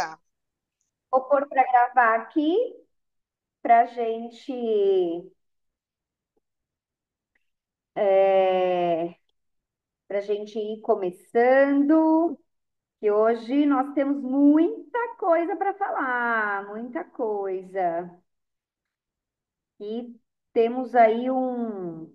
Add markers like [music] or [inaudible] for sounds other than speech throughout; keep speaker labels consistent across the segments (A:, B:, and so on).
A: Tá. Vou pôr para gravar aqui, para gente é, para gente ir começando. Que hoje nós temos muita coisa para falar, muita coisa. E temos aí um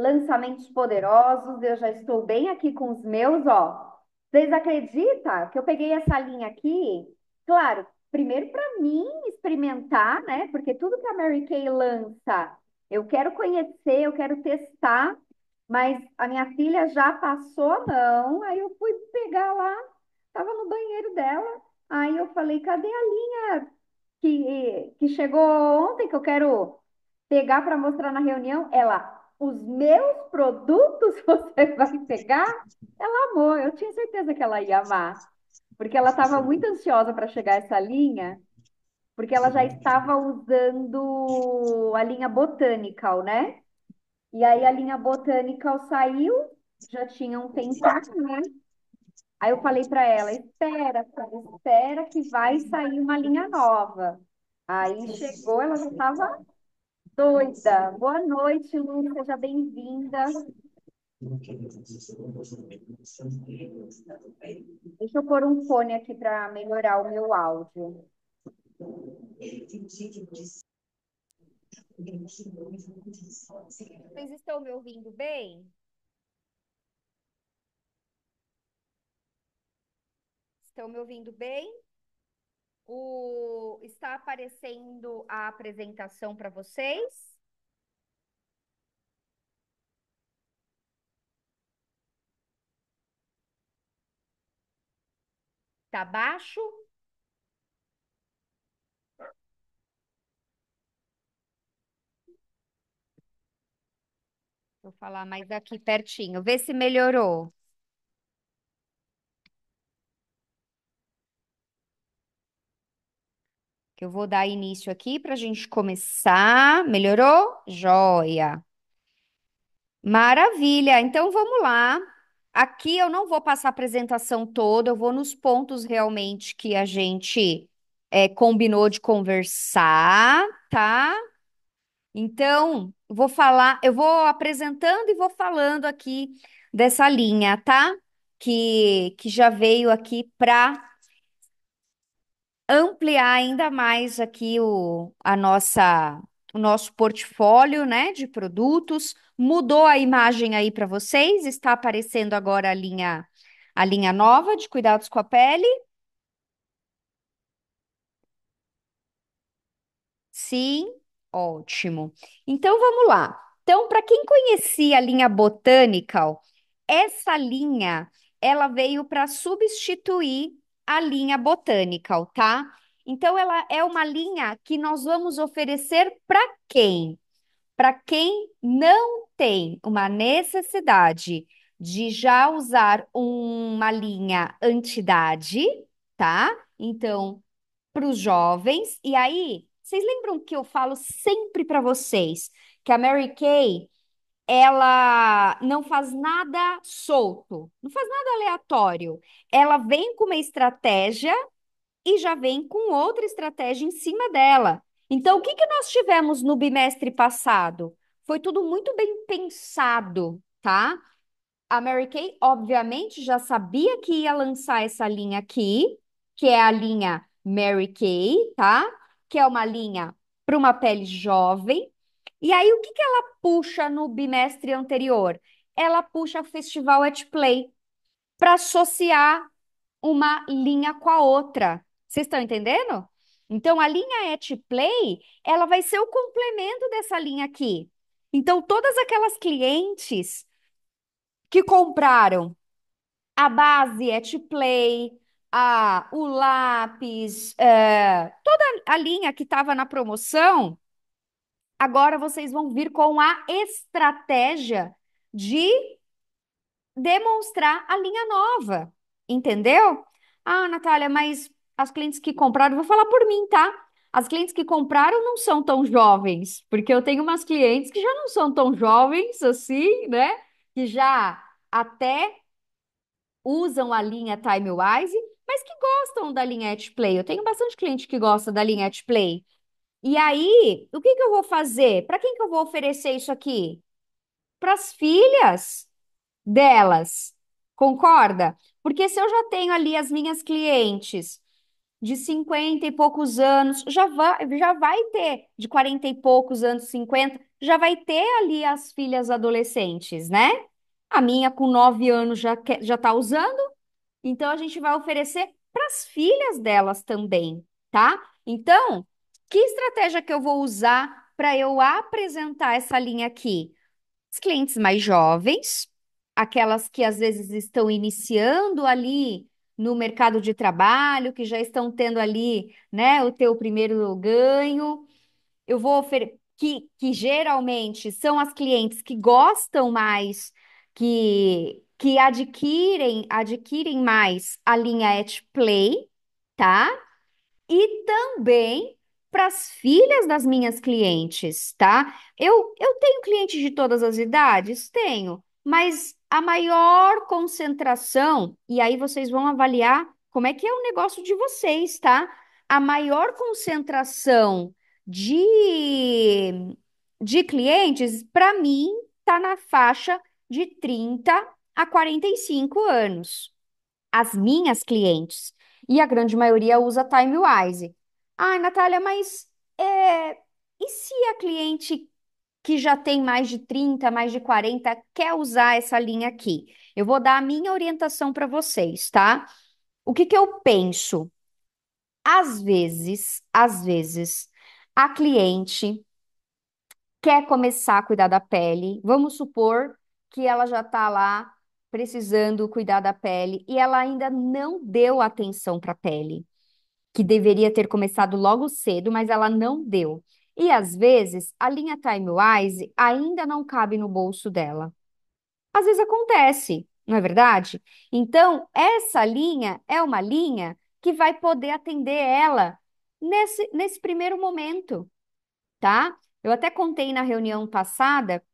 A: lançamentos poderosos. Eu já estou bem aqui com os meus, ó. Vocês acreditam que eu peguei essa linha aqui? Claro, primeiro para mim experimentar, né? Porque tudo que a Mary Kay lança, eu quero conhecer, eu quero testar, mas a minha filha já passou a mão, aí eu fui pegar lá, estava no banheiro dela, aí eu falei, cadê a linha que, que chegou ontem que eu quero pegar para mostrar na reunião? Ela, os meus produtos [laughs] você vai pegar? Ela amou, eu tinha certeza que ela ia amar, porque ela estava muito ansiosa para chegar essa linha, porque ela já estava usando a linha Botanical, né? E aí a linha Botanical saiu, já tinha um tempo né? Aí eu falei para ela, espera, espera que vai sair uma linha nova. Aí chegou, ela já estava Doida. Boa noite, Lu. Seja bem-vinda. Deixa eu pôr um fone aqui para melhorar o meu áudio.
B: Vocês
A: estão me ouvindo bem? Estão me ouvindo bem? O... Está aparecendo a apresentação para vocês? Tá baixo? Vou falar mais aqui pertinho. Vê se melhorou. que eu vou dar início aqui para a gente começar. Melhorou? Joia! Maravilha! Então vamos lá. Aqui eu não vou passar a apresentação toda, eu vou nos pontos realmente que a gente é, combinou de conversar, tá? Então, vou falar, eu vou apresentando e vou falando aqui dessa linha, tá? Que, que já veio aqui para ampliar ainda mais aqui o, a nossa, o nosso portfólio, né, de produtos. Mudou a imagem aí para vocês, está aparecendo agora a linha a linha nova de cuidados com a pele. Sim, ótimo. Então vamos lá. Então, para quem conhecia a linha Botanical, essa linha ela veio para substituir a linha Botanical, tá? Então, ela é uma linha que nós vamos oferecer para quem? Para quem não tem uma necessidade de já usar uma linha antidade, tá? Então, para os jovens. E aí, vocês lembram que eu falo sempre para vocês que a Mary Kay ela não faz nada solto, não faz nada aleatório. Ela vem com uma estratégia e já vem com outra estratégia em cima dela. Então, o que, que nós tivemos no bimestre passado? Foi tudo muito bem pensado, tá? A Mary Kay, obviamente, já sabia que ia lançar essa linha aqui, que é a linha Mary Kay, tá? Que é uma linha para uma pele jovem, e aí, o que, que ela puxa no bimestre anterior? Ela puxa o Festival At Play para associar uma linha com a outra. Vocês estão entendendo? Então, a linha At Play, ela vai ser o complemento dessa linha aqui. Então, todas aquelas clientes que compraram a base At Play, a, o lápis, eh, toda a linha que estava na promoção, Agora vocês vão vir com a estratégia de demonstrar a linha nova, entendeu? Ah, Natália, mas as clientes que compraram, vou falar por mim, tá? As clientes que compraram não são tão jovens, porque eu tenho umas clientes que já não são tão jovens assim, né? Que já até usam a linha Time Wise, mas que gostam da linha Edge Play. Eu tenho bastante cliente que gosta da linha Edge Play. E aí, o que que eu vou fazer? Para quem que eu vou oferecer isso aqui? Para as filhas delas, concorda? Porque se eu já tenho ali as minhas clientes de 50 e poucos anos, já vai, já vai ter de 40 e poucos anos, 50, já vai ter ali as filhas adolescentes, né? A minha com 9 anos já quer, já tá usando, então a gente vai oferecer para as filhas delas também, tá? Então, que estratégia que eu vou usar para eu apresentar essa linha aqui? Os clientes mais jovens, aquelas que às vezes estão iniciando ali no mercado de trabalho, que já estão tendo ali, né, o teu primeiro ganho. Eu vou que, que geralmente são as clientes que gostam mais, que que adquirem, adquirem mais a linha At Play, tá? E também para as filhas das minhas clientes, tá? Eu, eu tenho clientes de todas as idades? Tenho, mas a maior concentração, e aí vocês vão avaliar como é que é o negócio de vocês, tá? A maior concentração de, de clientes, para mim, tá na faixa de 30 a 45 anos. As minhas clientes. E a grande maioria usa TimeWise. Ai, Natália, mas é, e se a cliente que já tem mais de 30, mais de 40 quer usar essa linha aqui? Eu vou dar a minha orientação para vocês, tá? O que que eu penso? Às vezes, às vezes, a cliente quer começar a cuidar da pele. Vamos supor que ela já está lá precisando cuidar da pele e ela ainda não deu atenção para a pele que deveria ter começado logo cedo, mas ela não deu. E às vezes, a linha Timewise ainda não cabe no bolso dela. Às vezes acontece, não é verdade? Então, essa linha é uma linha que vai poder atender ela nesse, nesse primeiro momento, tá? Eu até contei na reunião passada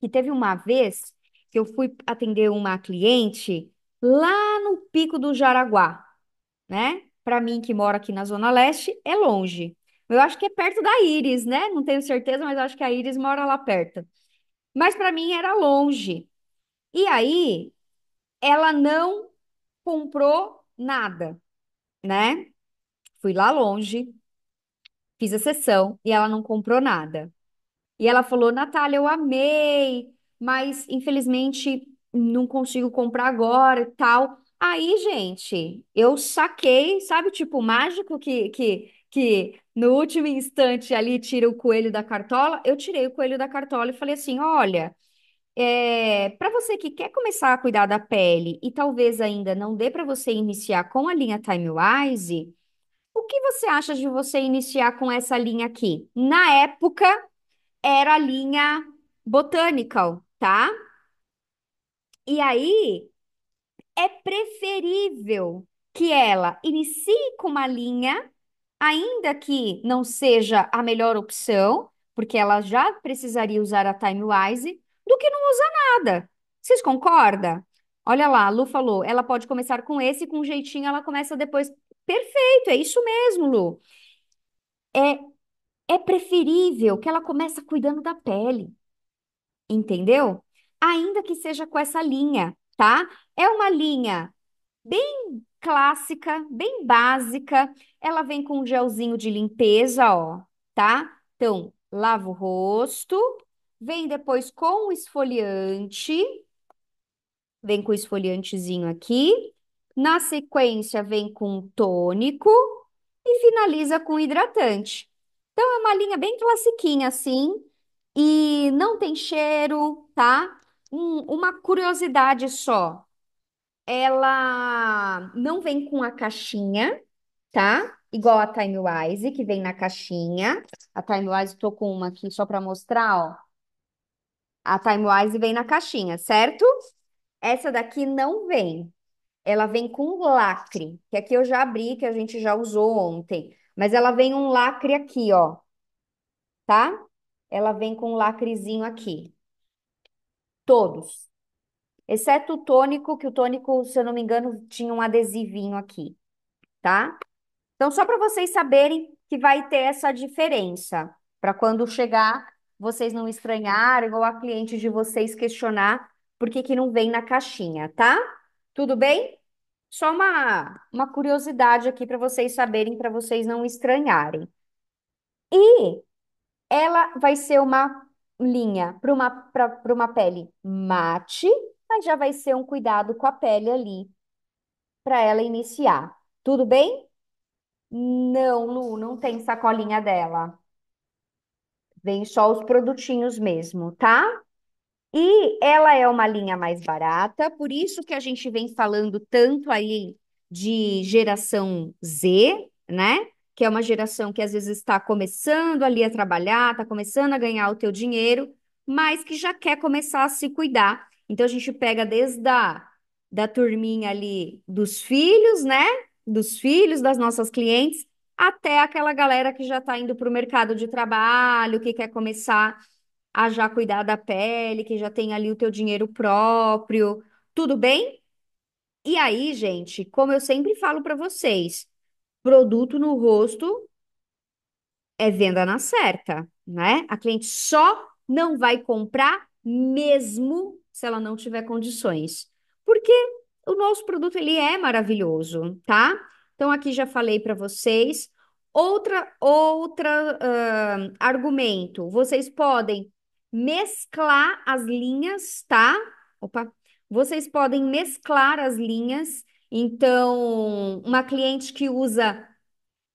A: que teve uma vez que eu fui atender uma cliente lá no Pico do Jaraguá, né? para mim que mora aqui na Zona Leste, é longe. Eu acho que é perto da Iris, né? Não tenho certeza, mas acho que a Iris mora lá perto. Mas para mim era longe. E aí, ela não comprou nada, né? Fui lá longe, fiz a sessão e ela não comprou nada. E ela falou: Natália, eu amei, mas infelizmente não consigo comprar agora e tal. Aí, gente, eu saquei, sabe, tipo, mágico que, que, que no último instante ali tira o coelho da cartola. Eu tirei o coelho da cartola e falei assim: olha, é, para você que quer começar a cuidar da pele e talvez ainda não dê para você iniciar com a linha Time Wise, o que você acha de você iniciar com essa linha aqui? Na época, era a linha Botanical, tá? E aí é preferível que ela inicie com uma linha, ainda que não seja a melhor opção, porque ela já precisaria usar a Timewise, do que não usar nada. Vocês concordam? Olha lá, a Lu falou, ela pode começar com esse, com um jeitinho ela começa depois. Perfeito, é isso mesmo, Lu. É, é preferível que ela comece cuidando da pele, entendeu? Ainda que seja com essa linha, tá? É uma linha bem clássica, bem básica. Ela vem com um gelzinho de limpeza, ó, tá? Então, lava o rosto, vem depois com o esfoliante, vem com o esfoliantezinho aqui. Na sequência, vem com tônico e finaliza com hidratante. Então, é uma linha bem classiquinha, assim, e não tem cheiro, tá? uma curiosidade só. Ela não vem com a caixinha, tá? Igual a Timewise, que vem na caixinha. A Timewise, tô com uma aqui só para mostrar, ó. A Timewise vem na caixinha, certo? Essa daqui não vem. Ela vem com lacre, que aqui eu já abri, que a gente já usou ontem. Mas ela vem um lacre aqui, ó. Tá? Ela vem com um lacrezinho aqui. Todos. Exceto o tônico, que o tônico, se eu não me engano, tinha um adesivinho aqui, tá? Então, só para vocês saberem que vai ter essa diferença, para quando chegar, vocês não estranharem ou a cliente de vocês questionar por que, que não vem na caixinha, tá? Tudo bem? Só uma, uma curiosidade aqui para vocês saberem, para vocês não estranharem. E ela vai ser uma linha para uma, uma pele mate, mas já vai ser um cuidado com a pele ali para ela iniciar. Tudo bem? Não, Lu, não tem sacolinha dela. Vem só os produtinhos mesmo, tá? E ela é uma linha mais barata, por isso que a gente vem falando tanto aí de geração Z, né? que é uma geração que às vezes está começando ali a trabalhar, está começando a ganhar o teu dinheiro, mas que já quer começar a se cuidar. Então a gente pega desde a da turminha ali dos filhos, né? Dos filhos das nossas clientes, até aquela galera que já está indo para o mercado de trabalho, que quer começar a já cuidar da pele, que já tem ali o teu dinheiro próprio. Tudo bem? E aí, gente, como eu sempre falo para vocês, produto no rosto é venda na certa, né? A cliente só não vai comprar mesmo se ela não tiver condições, porque o nosso produto ele é maravilhoso, tá? Então aqui já falei para vocês. Outra, outra uh, argumento, vocês podem mesclar as linhas, tá? Opa, vocês podem mesclar as linhas então, uma cliente que usa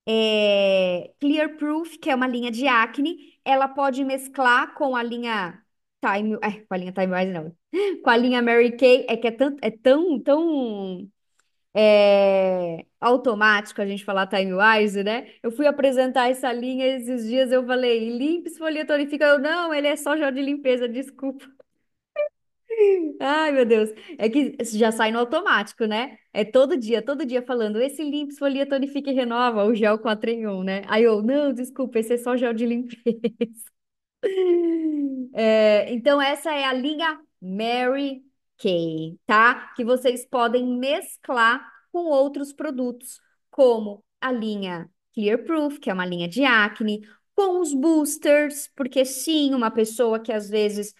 A: é, Clear Proof, que é uma linha de acne, ela pode mesclar com a linha Time, é, com a linha Time Wise não, com a linha Mary Kay, é que é tão, é tão, tão é, automático a gente falar Time Wise, né? Eu fui apresentar essa linha esses dias, eu falei, limpa, e fica eu, não, ele é só gel de limpeza, desculpa. Ai, meu Deus. É que já sai no automático, né? É todo dia, todo dia falando, esse limpa, esfolia, tonifica e renova, o gel 4 em 1, né? Aí eu, não, desculpa, esse é só gel de limpeza. [laughs] É, então, essa é a linha Mary Kay, tá? Que vocês podem mesclar com outros produtos, como a linha Clear Proof, que é uma linha de acne, com os boosters, porque sim, uma pessoa que às vezes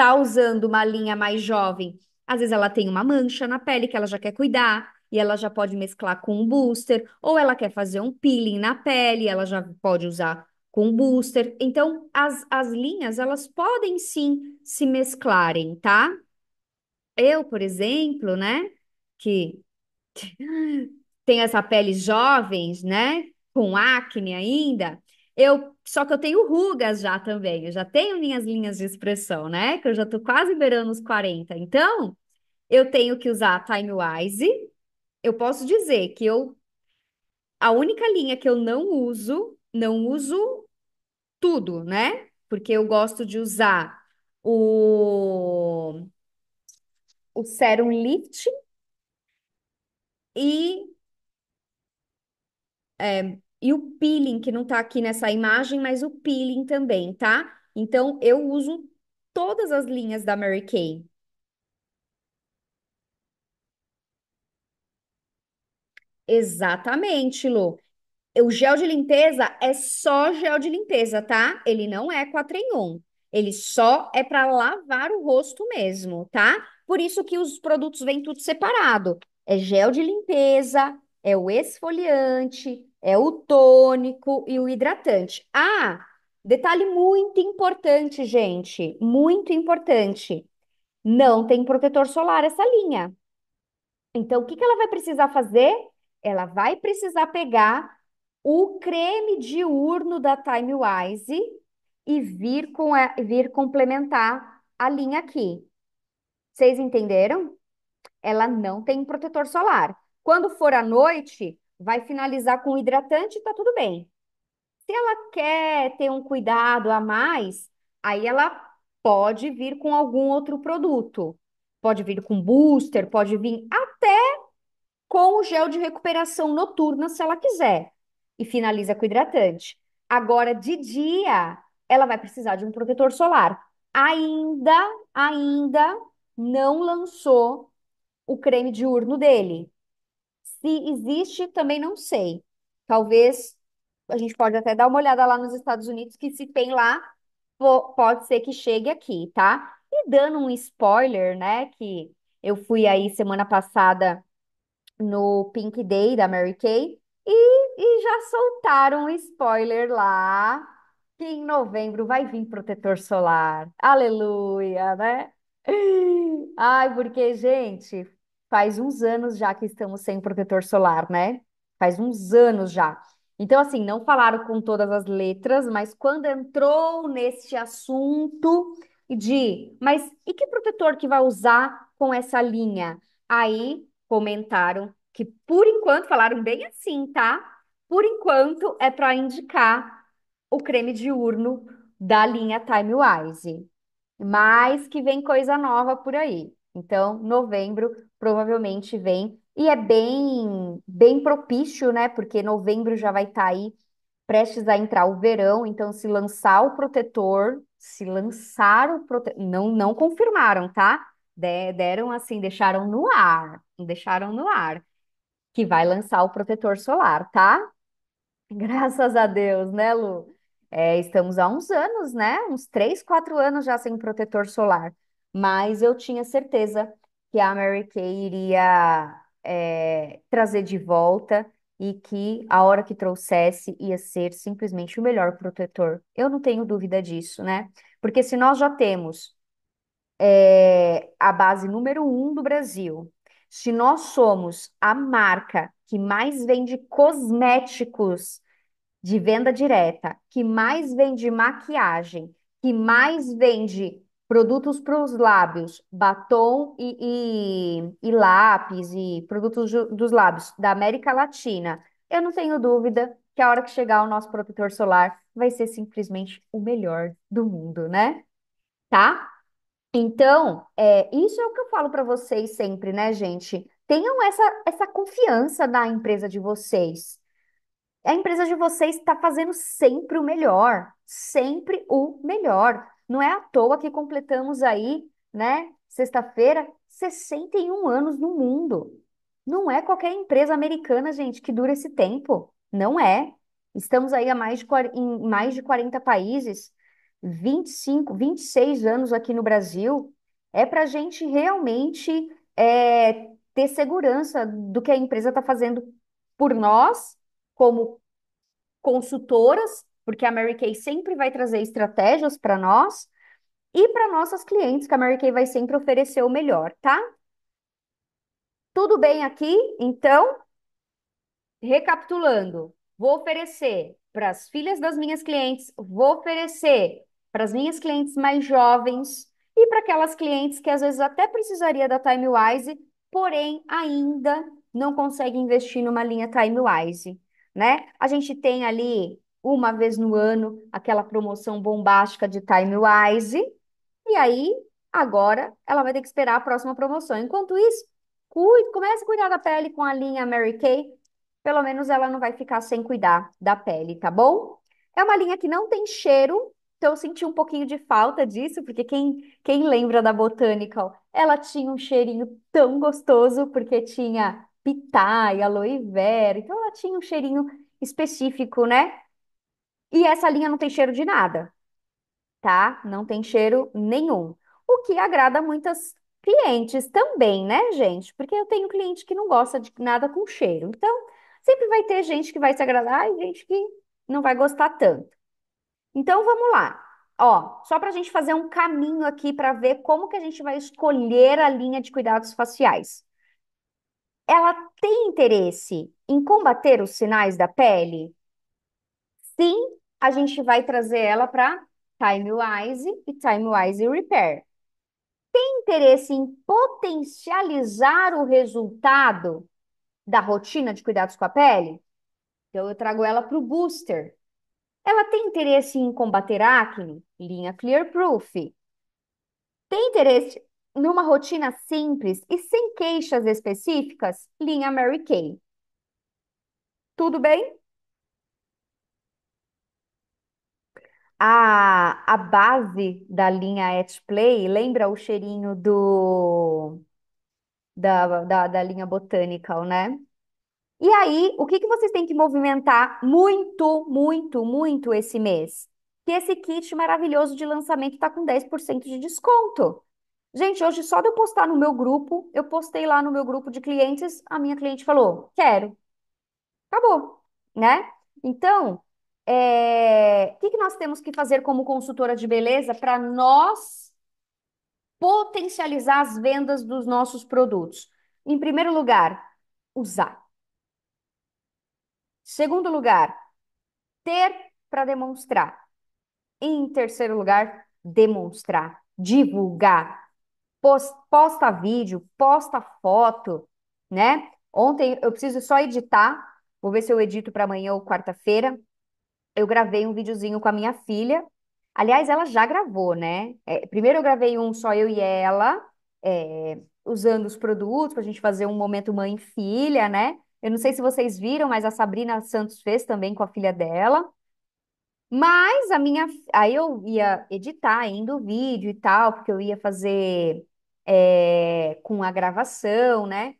A: tá usando uma linha mais jovem, às vezes ela tem uma mancha na pele que ela já quer cuidar e ela já pode mesclar com um booster, ou ela quer fazer um peeling na pele, ela já pode usar com um booster. Então, as, as linhas, elas podem sim se mesclarem, tá? Eu, por exemplo, né, que [laughs] tenho essa pele jovem, né, com acne ainda, eu só que eu tenho rugas já também, eu já tenho minhas linhas de expressão, né? Que eu já tô quase beirando os 40. Então, eu tenho que usar Time Wise. Eu posso dizer que eu a única linha que eu não uso, não uso tudo, né? Porque eu gosto de usar o o Serum Lift e é, e o peeling, que não tá aqui nessa imagem, mas o peeling também, tá? Então, eu uso todas as linhas da Mary Kay. Exatamente, Lu. O gel de limpeza é só gel de limpeza, tá? Ele não é 4 em 1. Ele só é para lavar o rosto mesmo, tá? Por isso que os produtos vêm tudo separado. É gel de limpeza, é o esfoliante, é o tônico e o hidratante. Ah, detalhe muito importante, gente, muito importante. Não tem protetor solar essa linha. Então, o que que ela vai precisar fazer? Ela vai precisar pegar o creme diurno da Time Wise e vir com a, vir complementar a linha aqui. Vocês entenderam? Ela não tem protetor solar. Quando for à noite, vai finalizar com hidratante, tá tudo bem. Se ela quer ter um cuidado a mais, aí ela pode vir com algum outro produto. Pode vir com booster, pode vir até com o gel de recuperação noturna, se ela quiser. E finaliza com hidratante. Agora, de dia, ela vai precisar de um protetor solar. Ainda, ainda não lançou o creme diurno dele. Se existe, também não sei. Talvez a gente pode até dar uma olhada lá nos Estados Unidos, que se tem lá, pode ser que chegue aqui, tá? E dando um spoiler, né? Que eu fui aí semana passada no Pink Day da Mary Kay e, e já soltaram um spoiler lá que em novembro vai vir protetor solar. Aleluia, né? [laughs] Ai, porque, gente, Faz uns anos já que estamos sem protetor solar, né? Faz uns anos já. Então, assim, não falaram com todas as letras, mas quando entrou neste assunto de, mas e que protetor que vai usar com essa linha? Aí comentaram que, por enquanto, falaram bem assim, tá? Por enquanto é para indicar o creme diurno da linha Time Wise. Mas que vem coisa nova por aí. Então, novembro provavelmente vem. E é bem, bem propício, né? Porque novembro já vai estar tá aí prestes a entrar o verão, então se lançar o protetor, se lançar o protetor, não, não confirmaram, tá? deram assim, deixaram no ar, deixaram no ar, que vai lançar o protetor solar, tá? Graças a Deus, né, Lu? É, estamos há uns anos, né? Uns três, quatro anos já sem protetor solar, mas eu tinha certeza que a Mary Kay iria é, trazer de volta e que a hora que trouxesse ia ser simplesmente o melhor protetor. Eu não tenho dúvida disso, né? Porque se nós já temos é, a base número um do Brasil, se nós somos a marca que mais vende cosméticos de venda direta, que mais vende maquiagem, que mais vende produtos para os lábios, batom e, e, e lápis e produtos dos lábios da América Latina, eu não tenho dúvida que a hora que chegar o nosso protetor solar vai ser simplesmente o melhor do mundo, né? Tá? Então, é, isso é o que eu falo para vocês sempre, né, gente? Tenham essa, essa confiança na empresa de vocês. A empresa de vocês está fazendo sempre o melhor, sempre o melhor. Não é à toa que completamos aí, né, sexta-feira, 61 anos no mundo. Não é qualquer empresa americana, gente, que dura esse tempo. Não é. Estamos aí a mais de, em mais de 40 países, 25, 26 anos aqui no Brasil. É para a gente realmente é, ter segurança do que a empresa está fazendo por nós, como consultoras, porque a Mary Kay sempre vai trazer estratégias para nós e para nossas clientes, que a Mary Kay vai sempre oferecer o melhor, tá? Tudo bem aqui? Então, recapitulando, vou oferecer para as filhas das minhas clientes, vou oferecer para as minhas clientes mais jovens e para aquelas clientes que às vezes até precisaria da Timewise, porém ainda não consegue investir numa linha Timewise, né? A gente tem ali uma vez no ano, aquela promoção bombástica de Time Wise, e aí agora ela vai ter que esperar a próxima promoção. Enquanto isso, cuide, comece a cuidar da pele com a linha Mary Kay, pelo menos ela não vai ficar sem cuidar da pele, tá bom? É uma linha que não tem cheiro, então eu senti um pouquinho de falta disso, porque quem, quem lembra da Botanical, ela tinha um cheirinho tão gostoso, porque tinha pitaia, aloe vera, então ela tinha um cheirinho específico, né? E essa linha não tem cheiro de nada, tá? Não tem cheiro nenhum. O que agrada muitas clientes também, né, gente? Porque eu tenho cliente que não gosta de nada com cheiro. Então, sempre vai ter gente que vai se agradar e gente que não vai gostar tanto. Então, vamos lá. Ó, só para a gente fazer um caminho aqui para ver como que a gente vai escolher a linha de cuidados faciais. Ela tem interesse em combater os sinais da pele? Sim a gente vai trazer ela para TimeWise e TimeWise Repair. Tem interesse em potencializar o resultado da rotina de cuidados com a pele? Então eu trago ela para o booster. Ela tem interesse em combater acne? Linha Clear Proof. Tem interesse numa rotina simples e sem queixas específicas? Linha Mary Kay. Tudo bem? A, a base da linha At Play lembra o cheirinho do da, da, da linha Botanical, né? E aí, o que que vocês têm que movimentar muito, muito, muito esse mês? Que esse kit maravilhoso de lançamento está com 10% de desconto. Gente, hoje só de eu postar no meu grupo, eu postei lá no meu grupo de clientes, a minha cliente falou: "Quero". Acabou, né? Então, é, o que, que nós temos que fazer como consultora de beleza para nós potencializar as vendas dos nossos produtos? Em primeiro lugar, usar. Segundo lugar, ter para demonstrar. E em terceiro lugar, demonstrar, divulgar. Posta vídeo, posta foto, né? Ontem eu preciso só editar, vou ver se eu edito para amanhã ou quarta-feira, eu gravei um videozinho com a minha filha. Aliás, ela já gravou, né? É, primeiro eu gravei um só eu e ela, é, usando os produtos para a gente fazer um momento mãe e filha, né? Eu não sei se vocês viram, mas a Sabrina Santos fez também com a filha dela. Mas a minha, aí eu ia editar ainda o vídeo e tal, porque eu ia fazer é, com a gravação, né?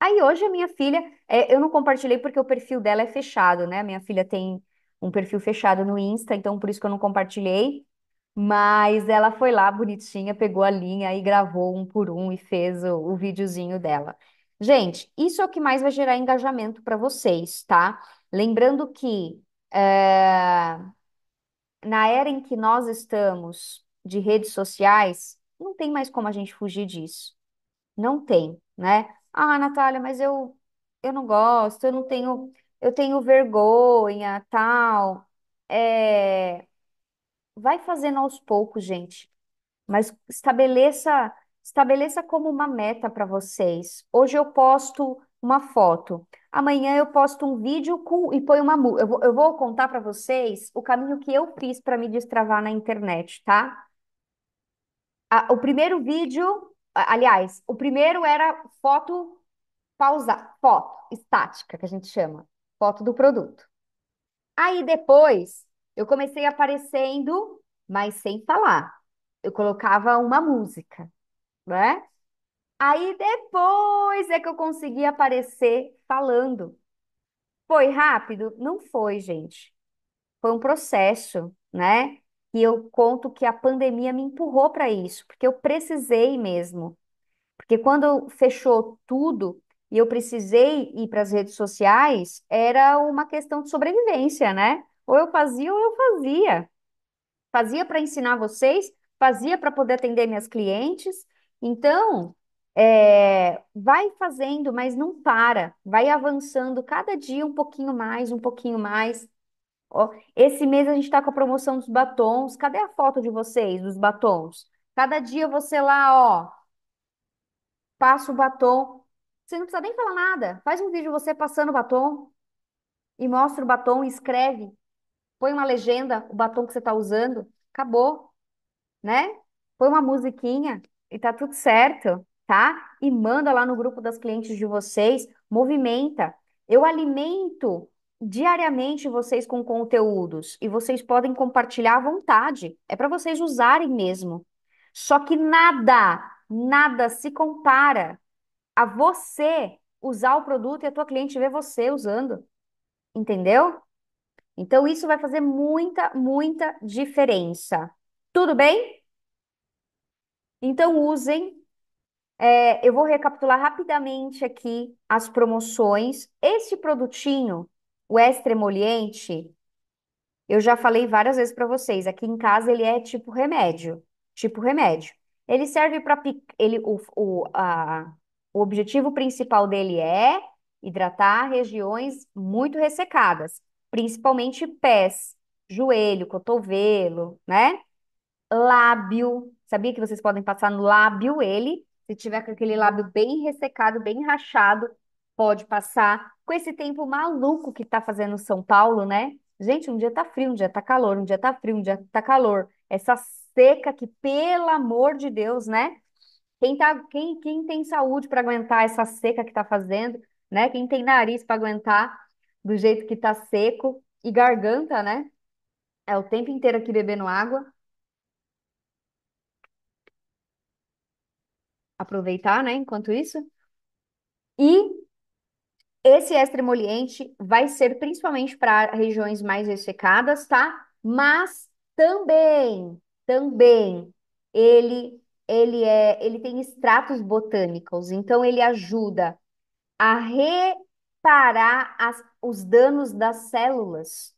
A: Aí hoje a minha filha, é, eu não compartilhei porque o perfil dela é fechado, né? A minha filha tem um perfil fechado no Insta, então por isso que eu não compartilhei. Mas ela foi lá bonitinha, pegou a linha e gravou um por um e fez o, o videozinho dela. Gente, isso é o que mais vai gerar engajamento para vocês, tá? Lembrando que é, na era em que nós estamos de redes sociais, não tem mais como a gente fugir disso. Não tem, né? Ah, Natália, mas eu, eu não gosto, eu não tenho eu tenho vergonha, tal. É, vai fazendo aos poucos, gente, mas estabeleça, estabeleça como uma meta para vocês. Hoje eu posto uma foto, amanhã eu posto um vídeo com, e põe uma Eu, vou- eu vou contar para vocês o caminho que eu fiz para me destravar na internet, tá? A- o primeiro vídeo, aliás, o primeiro era foto pausa, foto estática, que a gente chama foto do produto. Aí depois eu comecei aparecendo, mas sem falar. Eu colocava uma música, né? Aí depois é que eu consegui aparecer falando. Foi rápido? Não foi, gente. Foi um processo, né? E eu conto que a pandemia me empurrou para isso, porque eu precisei mesmo. Porque quando fechou tudo, e eu precisei ir para as redes sociais, era uma questão de sobrevivência, né? Ou eu fazia ou eu fazia. Fazia para ensinar vocês, fazia para poder atender minhas clientes. Então, é, vai fazendo, mas não para. Vai avançando cada dia um pouquinho mais, um pouquinho mais. Ó, esse mês a gente está com a promoção dos batons. Cadê a foto de vocês, dos batons? Cada dia você lá, ó, passa o batom. Você não precisa nem falar nada. Faz um vídeo você passando o batom e mostra o batom, escreve, põe uma legenda, o batom que você está usando, acabou, né? Põe uma musiquinha e tá tudo certo, tá? E manda lá no grupo das clientes de vocês, movimenta. Eu alimento diariamente vocês com conteúdos e vocês podem compartilhar à vontade. É para vocês usarem mesmo. Só que nada, nada se compara a você usar o produto e a tua cliente ver você usando. Entendeu? Então isso vai fazer muita, muita diferença. Tudo bem? Então usem. É, eu vou recapitular rapidamente aqui as promoções. Este produtinho, o extra emoliente, eu já falei várias vezes para vocês. Aqui em casa ele é tipo remédio, tipo remédio. Ele serve para ele o, o a, o objetivo principal dele é hidratar regiões muito ressecadas, principalmente pés, joelho, cotovelo, né? Lábio. Sabia que vocês podem passar no lábio ele? Se tiver com aquele lábio bem ressecado, bem rachado, pode passar. Com esse tempo maluco que tá fazendo São Paulo, né? Gente, um dia tá frio, um dia tá calor, um dia tá frio, um dia tá calor. Essa seca que, pelo amor de Deus, né? Quem, tá, quem, quem tem saúde para aguentar essa seca que está fazendo, né? Quem tem nariz para aguentar do jeito que está seco e garganta, né? É o tempo inteiro aqui bebendo água. Aproveitar, né? Enquanto isso. E esse extra-emoliente vai ser principalmente para regiões mais ressecadas, tá? Mas também, também, ele ele é, ele tem extratos botânicos, então ele ajuda a reparar as, os danos das células,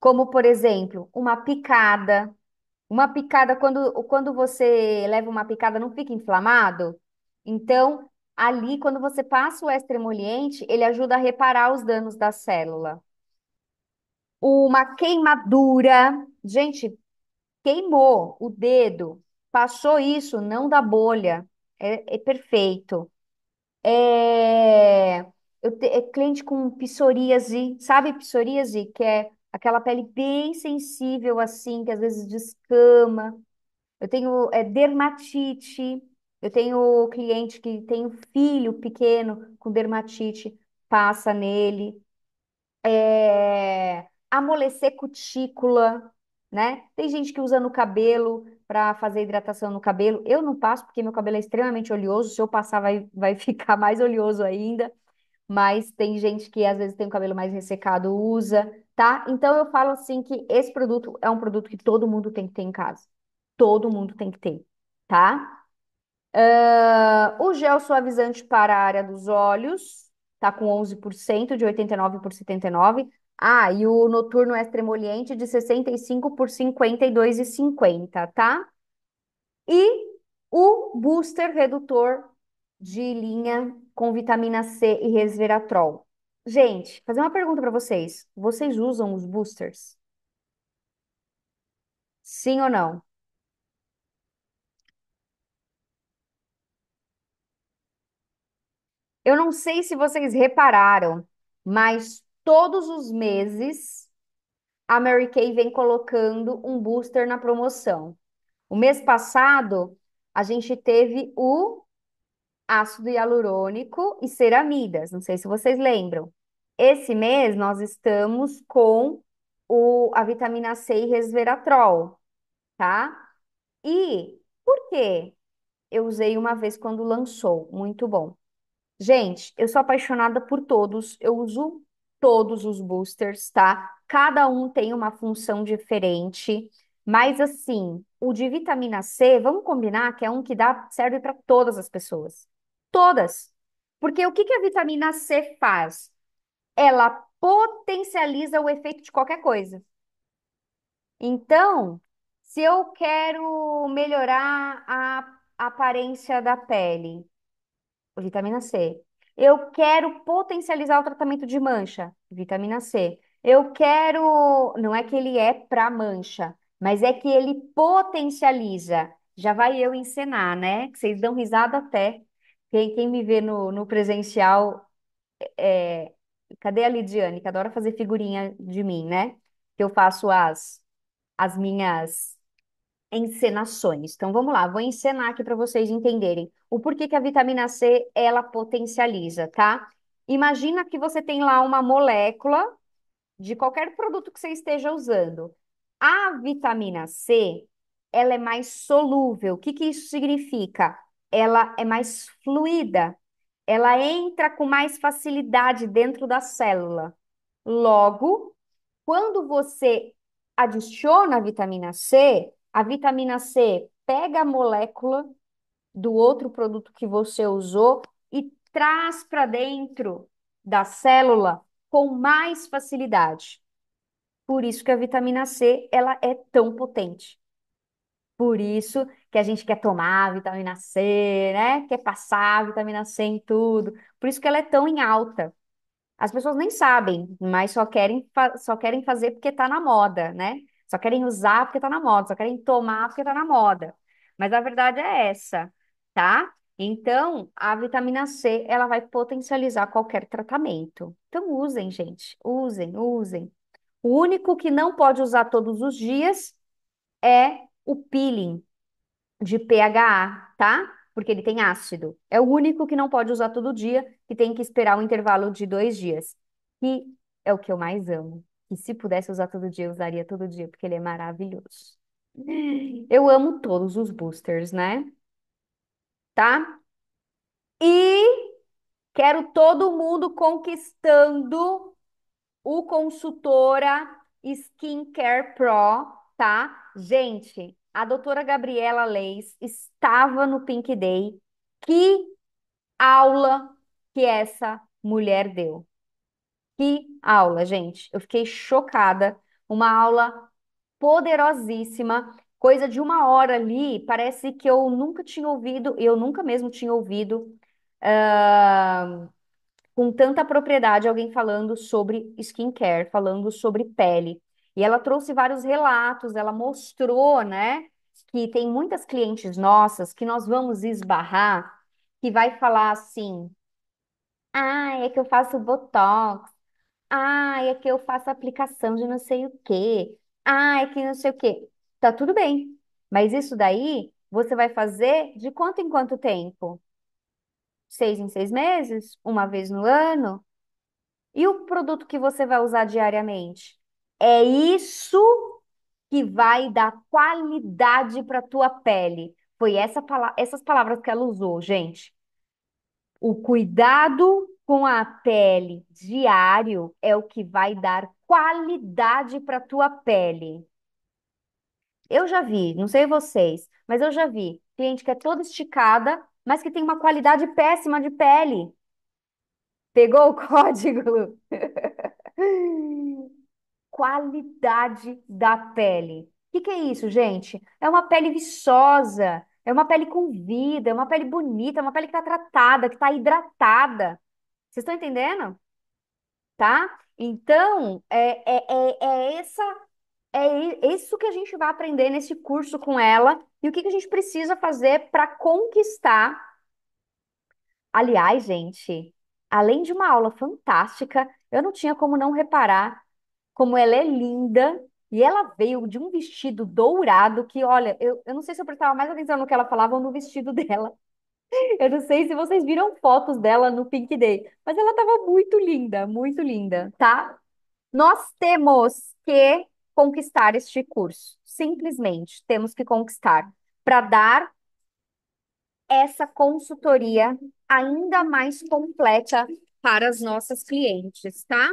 A: como por exemplo, uma picada. Uma picada, quando, quando você leva uma picada, não fica inflamado? Então, ali, quando você passa o extremoliente, ele ajuda a reparar os danos da célula. Uma queimadura. Gente, queimou o dedo, Passou isso, não dá bolha. É, é perfeito. É, eu te- é cliente com psoríase, sabe psoríase? Que é aquela pele bem sensível assim, que às vezes descama. Eu tenho é, dermatite. Eu tenho cliente que tem um filho pequeno com dermatite, passa nele. É, amolecer cutícula, né? Tem gente que usa no cabelo, para fazer hidratação no cabelo. Eu não passo porque meu cabelo é extremamente oleoso. Se eu passar, vai, vai [laughs] ficar mais oleoso ainda. Mas tem gente que às vezes tem o cabelo mais ressecado, usa, tá? Então eu falo assim que esse produto é um produto que todo mundo tem que ter em casa. Todo mundo tem que ter, tá? Uh, o gel suavizante para a área dos olhos, tá com 11%, de 89 por 79. Ah, e o noturno extremoliente de 65 por 52,50, tá? E o booster redutor de linha com vitamina C e resveratrol. Gente, fazer uma pergunta para vocês. Vocês usam os boosters? Sim ou não? Eu não sei se vocês repararam, mas todos os meses a Mary Kay vem colocando um booster na promoção. O mês passado, a gente teve o ácido hialurônico e ceramidas, não sei se vocês lembram. Esse mês nós estamos com o, a vitamina C e resveratrol, tá? E por quê? Eu usei uma vez quando lançou, muito bom. Gente, eu sou apaixonada por todos, eu uso todos os boosters, tá? Cada um tem uma função diferente, mas assim, o de vitamina C, vamos combinar que é um que dá, serve para todas as pessoas. Todas. Porque o que que a vitamina C faz? Ela potencializa o efeito de qualquer coisa. Então, se eu quero melhorar a aparência da pele, vitamina C. Eu quero potencializar o tratamento de mancha, vitamina C. Eu quero, não é que ele é para mancha, mas é que ele potencializa. Já vai eu encenar, né? Vocês dão risada até. Quem, quem me vê no, no presencial, é... cadê a Lidiane, que adora fazer figurinha de mim, né? Que eu faço as, as minhas encenações. Então vamos lá, vou encenar aqui para vocês entenderem o porquê que a vitamina C ela potencializa, tá? Imagina que você tem lá uma molécula de qualquer produto que você esteja usando. A vitamina C, ela é mais solúvel. O que que isso significa? Ela é mais fluida. Ela entra com mais facilidade dentro da célula. Logo, quando você adiciona a vitamina C, a vitamina C pega a molécula do outro produto que você usou e traz para dentro da célula com mais facilidade. Por isso que a vitamina C ela é tão potente. Por isso que a gente quer tomar a vitamina C, né? Quer passar a vitamina C em tudo. Por isso que ela é tão em alta. As pessoas nem sabem, mas só querem, só querem fazer porque está na moda, né? só querem usar porque tá na moda, só querem tomar porque tá na moda. Mas a verdade é essa, tá? Então, a vitamina C, ela vai potencializar qualquer tratamento. Então, usem, gente, usem, usem. O único que não pode usar todos os dias é o peeling de PHA, tá? Porque ele tem ácido. É o único que não pode usar todo dia, que tem que esperar um intervalo de dois dias. E é o que eu mais amo que se pudesse usar todo dia, eu usaria todo dia, porque ele é maravilhoso. Eu amo todos os boosters, né? Tá? E quero todo mundo conquistando o Consultora Skincare Pro, tá? Gente, a doutora Gabriela Leis estava no Pink Day. Que aula que essa mulher deu. Que aula, gente! Eu fiquei chocada. Uma aula poderosíssima, coisa de uma hora ali. Parece que eu nunca tinha ouvido, eu nunca mesmo tinha ouvido uh, com tanta propriedade alguém falando sobre skincare, falando sobre pele. E ela trouxe vários relatos, ela mostrou, né, que tem muitas clientes nossas que nós vamos esbarrar, que vai falar assim: ah, é que eu faço botox, ah, é que eu faço aplicação de não sei o quê. Ah, é que não sei o quê. Tá tudo bem. Mas isso daí você vai fazer de quanto em quanto tempo? Seis em seis meses? Uma vez no ano? E o produto que você vai usar diariamente? É isso que vai dar qualidade para tua pele. Foi essa essas palavras que ela usou, gente. O cuidado com a pele diário é o que vai dar qualidade para tua pele. Eu já vi, não sei vocês, mas eu já vi cliente que é toda esticada, mas que tem uma qualidade péssima de pele. Pegou o [laughs] código? qualidade da pele. O que, que é isso, gente? É uma pele viçosa, é uma pele com vida, é uma pele bonita, é uma pele que está tratada, que está hidratada. Vocês estão entendendo? Tá? Então, é, é, é, é essa é isso que a gente vai aprender nesse curso com ela e o que, que a gente precisa fazer para conquistar. Aliás, gente, além de uma aula fantástica, eu não tinha como não reparar como ela é linda e ela veio de um vestido dourado que, olha, eu, eu não sei se eu prestava mais atenção no que ela falava ou no vestido [laughs] dela, eu não sei se vocês viram fotos dela no Pink Day, mas ela estava muito linda, muito linda, tá? Nós temos que conquistar este curso. Simplesmente temos que conquistar para dar essa consultoria ainda mais completa para as nossas clientes, tá?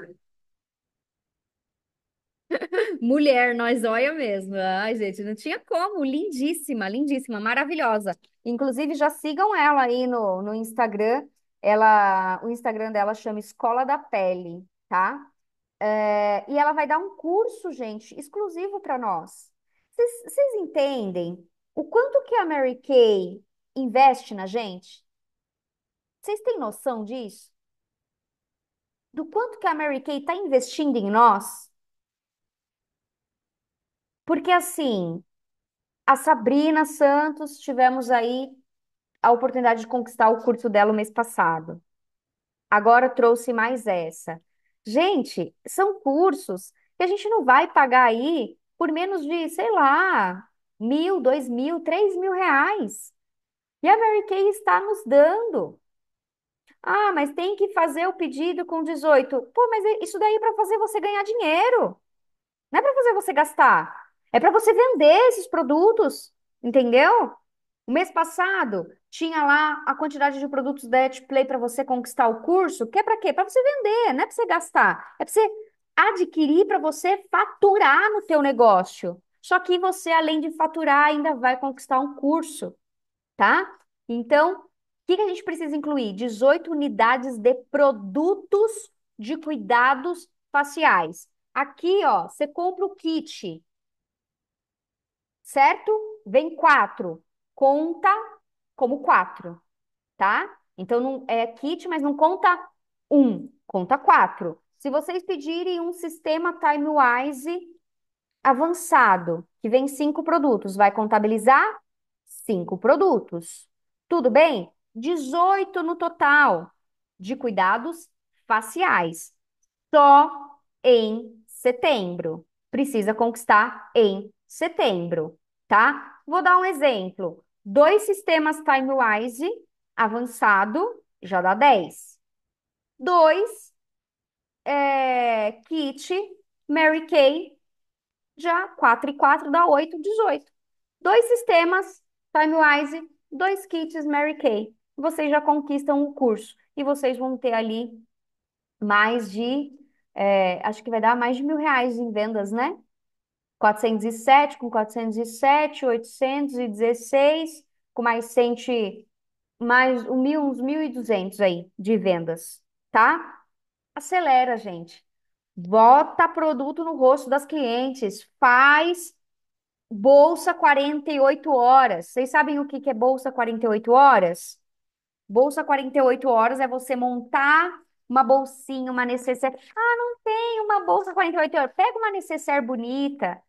A: Mulher, nós olha mesmo. Ai, gente, não tinha como. Lindíssima, lindíssima, maravilhosa. Inclusive, já sigam ela aí no, no Instagram. Ela, o Instagram dela chama Escola da Pele, tá? É, e ela vai dar um curso, gente, exclusivo para nós. Vocês entendem o quanto que a Mary Kay investe na gente? Vocês têm noção disso? Do quanto que a Mary Kay está investindo em nós? Porque assim, a Sabrina Santos, tivemos aí a oportunidade de conquistar o curso dela o mês passado. Agora trouxe mais essa. Gente, são cursos que a gente não vai pagar aí por menos de, sei lá, mil, dois mil, três mil reais. E a Mary Kay está nos dando. Ah, mas tem que fazer o pedido com 18. Pô, mas isso daí é para fazer você ganhar dinheiro. Não é para fazer você gastar. É para você vender esses produtos, entendeu? O mês passado tinha lá a quantidade de produtos da Etplay para você conquistar o curso, que é para quê? Para você vender, não é para você gastar, é para você adquirir para você faturar no teu negócio. Só que você além de faturar ainda vai conquistar um curso, tá? Então, o que, que a gente precisa incluir? 18 unidades de produtos de cuidados faciais. Aqui, ó, você compra o kit certo? Vem quatro. Conta como quatro, tá? Então, não é kit, mas não conta um, conta quatro. Se vocês pedirem um sistema TimeWise avançado, que vem cinco produtos, vai contabilizar cinco produtos. Tudo bem? 18 no total de cuidados faciais. Só em setembro. Precisa conquistar em setembro tá? Vou dar um exemplo. Dois sistemas time-wise avançado já dá 10. Dois é, kit Mary Kay já 4 e 4 dá 8, 18. Dois sistemas time-wise, dois kits Mary Kay. Vocês já conquistam o curso e vocês vão ter ali mais de, é, acho que vai dar mais de mil reais em vendas, né? 407 com 407, 816, com mais 100, mais um mil, uns 1.200 aí de vendas, tá? Acelera, gente. Bota produto no rosto das clientes, faz bolsa 48 horas. Vocês sabem o que que é bolsa 48 horas? Bolsa 48 horas é você montar uma bolsinha, uma necessaire. Ah, não tem uma bolsa 48 horas. Pega uma necessaire bonita,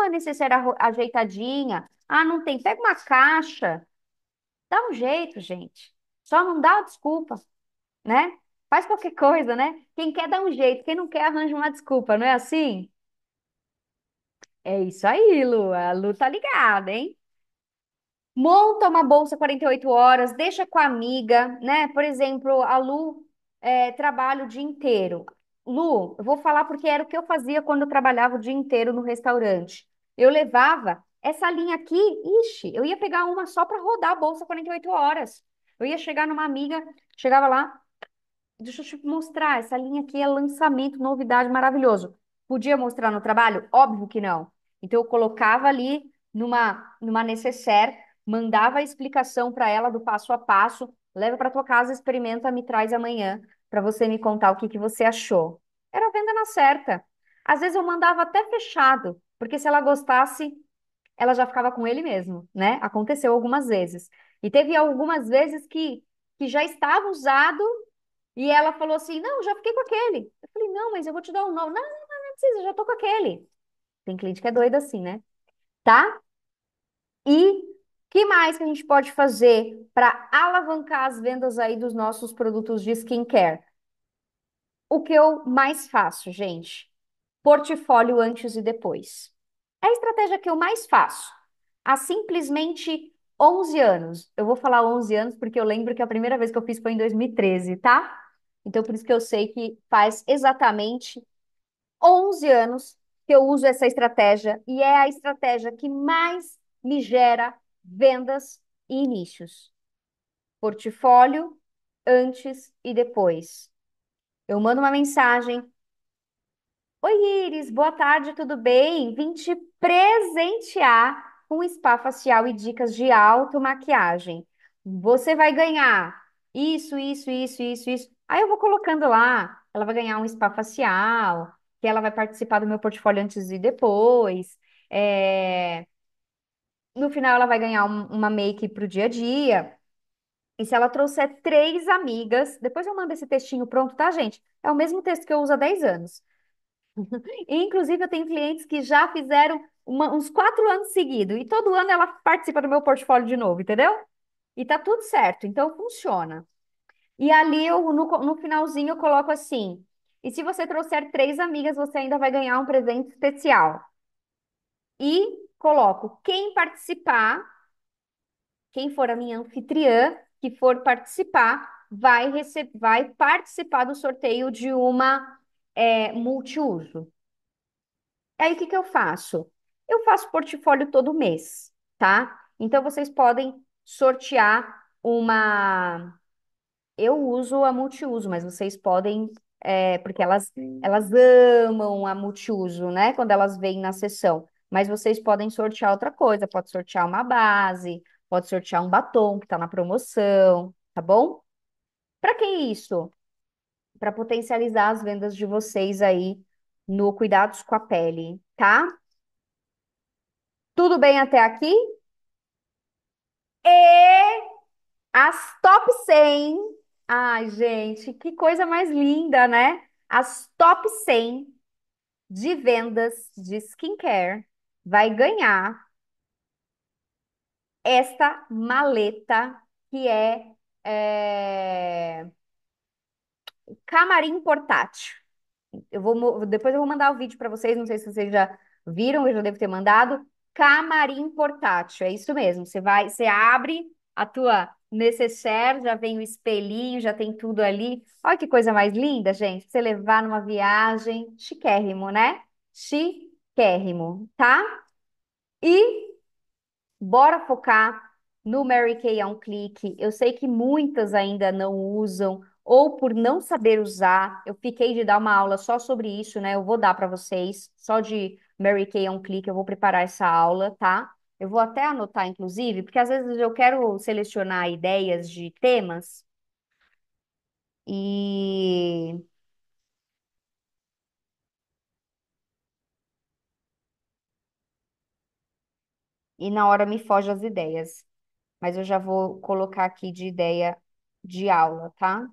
A: uma necessaire ajeitadinha. Ah, não tem. Pega uma caixa. Dá um jeito, gente. Só não dá desculpa, né? Faz qualquer coisa, né? Quem quer dá um jeito, quem não quer arranja uma desculpa, não é assim? É isso aí, Lu. A Lu tá ligada, hein? Monta uma bolsa 48 horas, deixa com a amiga, né? Por exemplo, a Lu é, trabalha o dia inteiro. Lu, eu vou falar porque era o que eu fazia quando eu trabalhava o dia inteiro no restaurante. Eu levava essa linha aqui, ixi, eu ia pegar uma só para rodar a bolsa 48 horas. Eu ia chegar numa amiga, chegava lá, deixa eu te mostrar, essa linha aqui é lançamento, novidade, maravilhoso. Podia mostrar no trabalho? Óbvio que não. Então eu colocava ali numa numa necessaire, mandava a explicação para ela do passo a passo, leva para tua casa, experimenta, me traz amanhã para você me contar o que que você achou. Era venda na certa. Às vezes eu mandava até fechado, porque se ela gostasse, ela já ficava com ele mesmo, né? Aconteceu algumas vezes. E teve algumas vezes que, que já estava usado e ela falou assim: Não, já fiquei com aquele. Eu falei: Não, mas eu vou te dar um novo. Não, não, não, não precisa, já tô com aquele. Tem cliente que é doido assim, né? Tá? E que mais que a gente pode fazer para alavancar as vendas aí dos nossos produtos de skincare? O que eu mais faço, gente, portfólio antes e depois. É a estratégia que eu mais faço. Há simplesmente 11 anos. Eu vou falar 11 anos porque eu lembro que a primeira vez que eu fiz foi em 2013, tá? Então, por isso que eu sei que faz exatamente 11 anos que eu uso essa estratégia e é a estratégia que mais me gera vendas e inícios. Portfólio antes e depois. Eu mando uma mensagem, Oi, Iris, boa tarde, tudo bem? Vim te presentear com spa facial e dicas de automaquiagem. Você vai ganhar isso, isso, isso, isso, isso. Aí eu vou colocando lá, ela vai ganhar um spa facial, que ela vai participar do meu portfólio antes e depois. É, No final, ela vai ganhar um- uma make para o dia a dia. E se ela trouxer três amigas, depois eu mando esse textinho pronto, tá, gente? É o mesmo texto que eu uso há 10 anos. [laughs] Inclusive, eu tenho clientes que já fizeram uma, uns quatro anos seguidos, e todo ano ela participa do meu portfólio de novo, entendeu? E tá tudo certo, então funciona. E ali, eu, no, no finalzinho, eu coloco assim: e se você trouxer três amigas, você ainda vai ganhar um presente especial. E coloco quem participar, quem for a minha anfitriã, que for participar, vai, receber, vai participar do sorteio de uma é, multiuso. Aí o que que eu faço? Eu faço portfólio todo mês, tá? Então vocês podem sortear uma. Eu uso a multiuso, mas vocês podem, é, porque elas, elas amam a multiuso, né? Quando elas vêm na sessão. Mas vocês podem sortear outra coisa, pode sortear uma base, pode sortear um batom que está na promoção, tá bom? Para que isso? para potencializar as vendas de vocês aí no Cuidados com a Pele, tá? Tudo bem até aqui? E as top 100. Ai, gente, que coisa mais linda, né? As top 100 de vendas de skincare vai ganhar esta maleta que é, é camarim portátil. Eu vou depois eu vou mandar o vídeo para vocês, não sei se vocês já viram, eu já devo ter mandado. Camarim portátil, é isso mesmo. Você vai, você abre a tua necessaire, já vem o espelhinho, já tem tudo ali. Olha que coisa mais linda, gente. Pra você levar numa viagem, chiquérrimo, né? Chiquérrimo, tá? E bora focar no Mary Kay a um clique. Eu sei que muitas ainda não usam ou por não saber usar. Eu fiquei de dar uma aula só sobre isso, né? Eu vou dar para vocês, só de Mary Kay on é Click, eu vou preparar essa aula, tá? Eu vou até anotar, inclusive, porque às vezes eu quero selecionar ideias de temas e e na hora me foge as ideias. Mas eu já vou colocar aqui de ideia de aula, tá?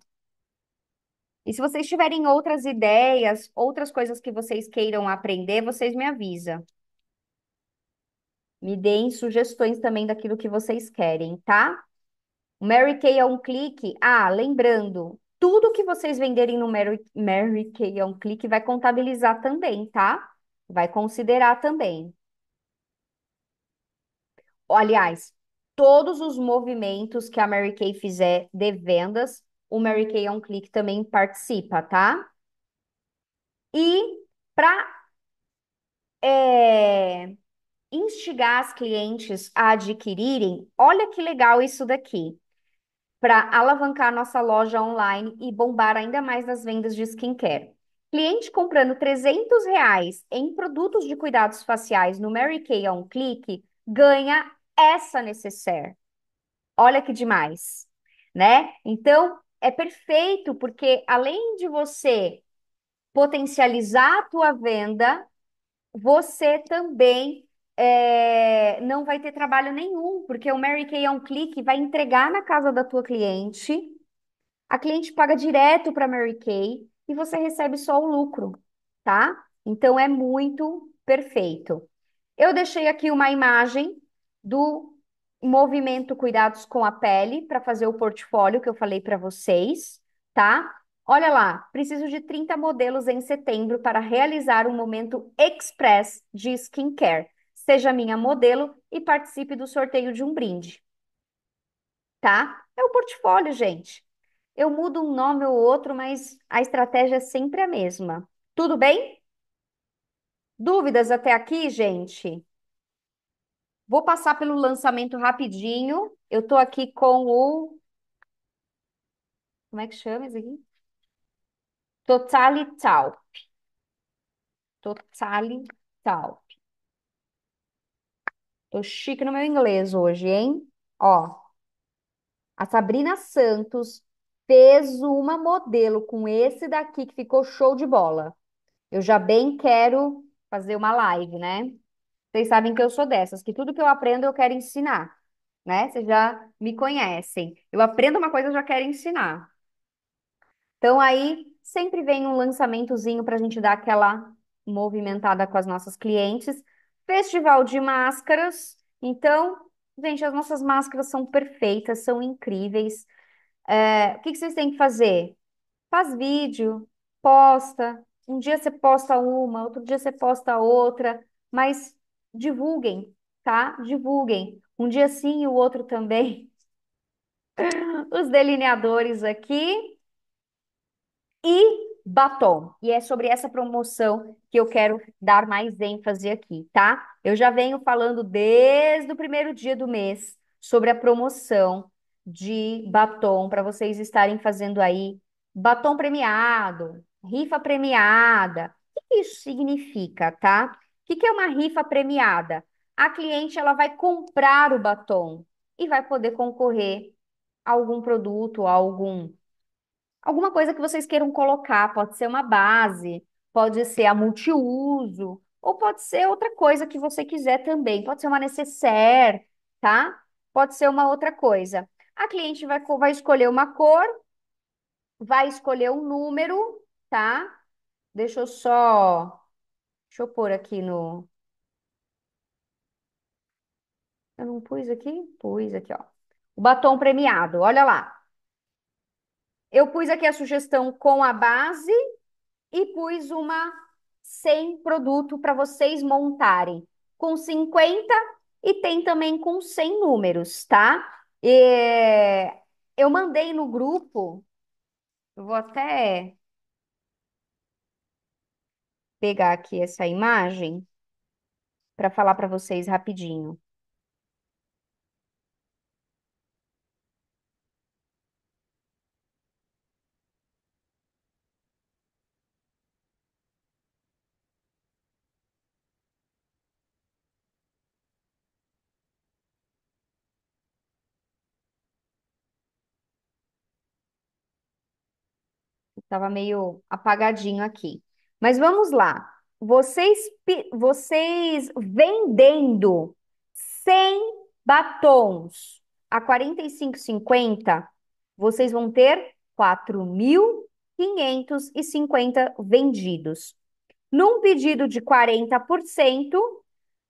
A: E se vocês tiverem outras ideias, outras coisas que vocês queiram aprender, vocês me avisam. Me deem sugestões também daquilo que vocês querem, tá? O Mary Kay é um clique. Ah, lembrando, tudo que vocês venderem no Mary, Mary Kay é um clique vai contabilizar também, tá? Vai considerar também. Aliás, todos os movimentos que a Mary Kay fizer de vendas o Mary Kay on é Click também participa, tá? E para é, instigar as clientes a adquirirem, olha que legal isso daqui. Para alavancar nossa loja online e bombar ainda mais nas vendas de skincare. Cliente comprando 300 reais em produtos de cuidados faciais no Mary Kay On Click clique, ganha essa necessaire. Olha que demais, né? Então, é perfeito, porque além de você potencializar a tua venda, você também é, não vai ter trabalho nenhum, porque o Mary Kay é um clique, vai entregar na casa da tua cliente, a cliente paga direto para Mary Kay e você recebe só o lucro, tá? Então é muito perfeito. Eu deixei aqui uma imagem do movimento cuidados com a pele para fazer o portfólio que eu falei para vocês, tá? Olha lá, preciso de 30 modelos em setembro para realizar um momento express de skincare. Seja minha modelo e participe do sorteio de um brinde. Tá? É o portfólio, gente. Eu mudo um nome ou outro, mas a estratégia é sempre a mesma. Tudo bem? Dúvidas até aqui, gente? Vou passar pelo lançamento rapidinho. Eu estou aqui com o. Como é que chama isso aqui? Totalitalp. Totalitalp. Tô chique no meu inglês hoje, hein? Ó, a Sabrina Santos fez uma modelo com esse daqui que ficou show de bola. Eu já bem quero fazer uma live, né? Vocês sabem que eu sou dessas, que tudo que eu aprendo eu quero ensinar, né? Vocês já me conhecem. Eu aprendo uma coisa, eu já quero ensinar. Então aí sempre vem um lançamentozinho para a gente dar aquela movimentada com as nossas clientes. Festival de máscaras. Então, gente, as nossas máscaras são perfeitas, são incríveis. É, o que que vocês têm que fazer? Faz vídeo, posta. Um dia você posta uma, outro dia você posta outra, mas divulguem, tá? Divulguem. Um dia sim e o outro também. [laughs] Os delineadores aqui. E batom. E é sobre essa promoção que eu quero dar mais ênfase aqui, tá? Eu já venho falando desde o primeiro dia do mês sobre a promoção de batom para vocês estarem fazendo aí batom premiado, rifa premiada. O que isso significa, tá? que, que é uma rifa premiada? A cliente ela vai comprar o batom e vai poder concorrer a algum produto, a algum alguma coisa que vocês queiram colocar, pode ser uma base, pode ser a multiuso, ou pode ser outra coisa que você quiser também, pode ser uma necessaire, tá? Pode ser uma outra coisa. A cliente vai, vai escolher uma cor, vai escolher um número, tá? Deixa eu só Deixa eu pôr aqui no. Eu não pus aqui? Pus aqui, ó. O batom premiado, olha lá. Eu pus aqui a sugestão com a base e pus uma sem produto para vocês montarem. Com 50 e tem também com 100 números, tá? E... É, eu mandei no grupo, eu vou até pegar aqui essa imagem para falar para vocês rapidinho. Estava meio apagadinho aqui. Mas vamos lá. Vocês, vocês vendendo 100 batons a 45,50, vocês vão ter 4.550 vendidos. Num pedido de 40%,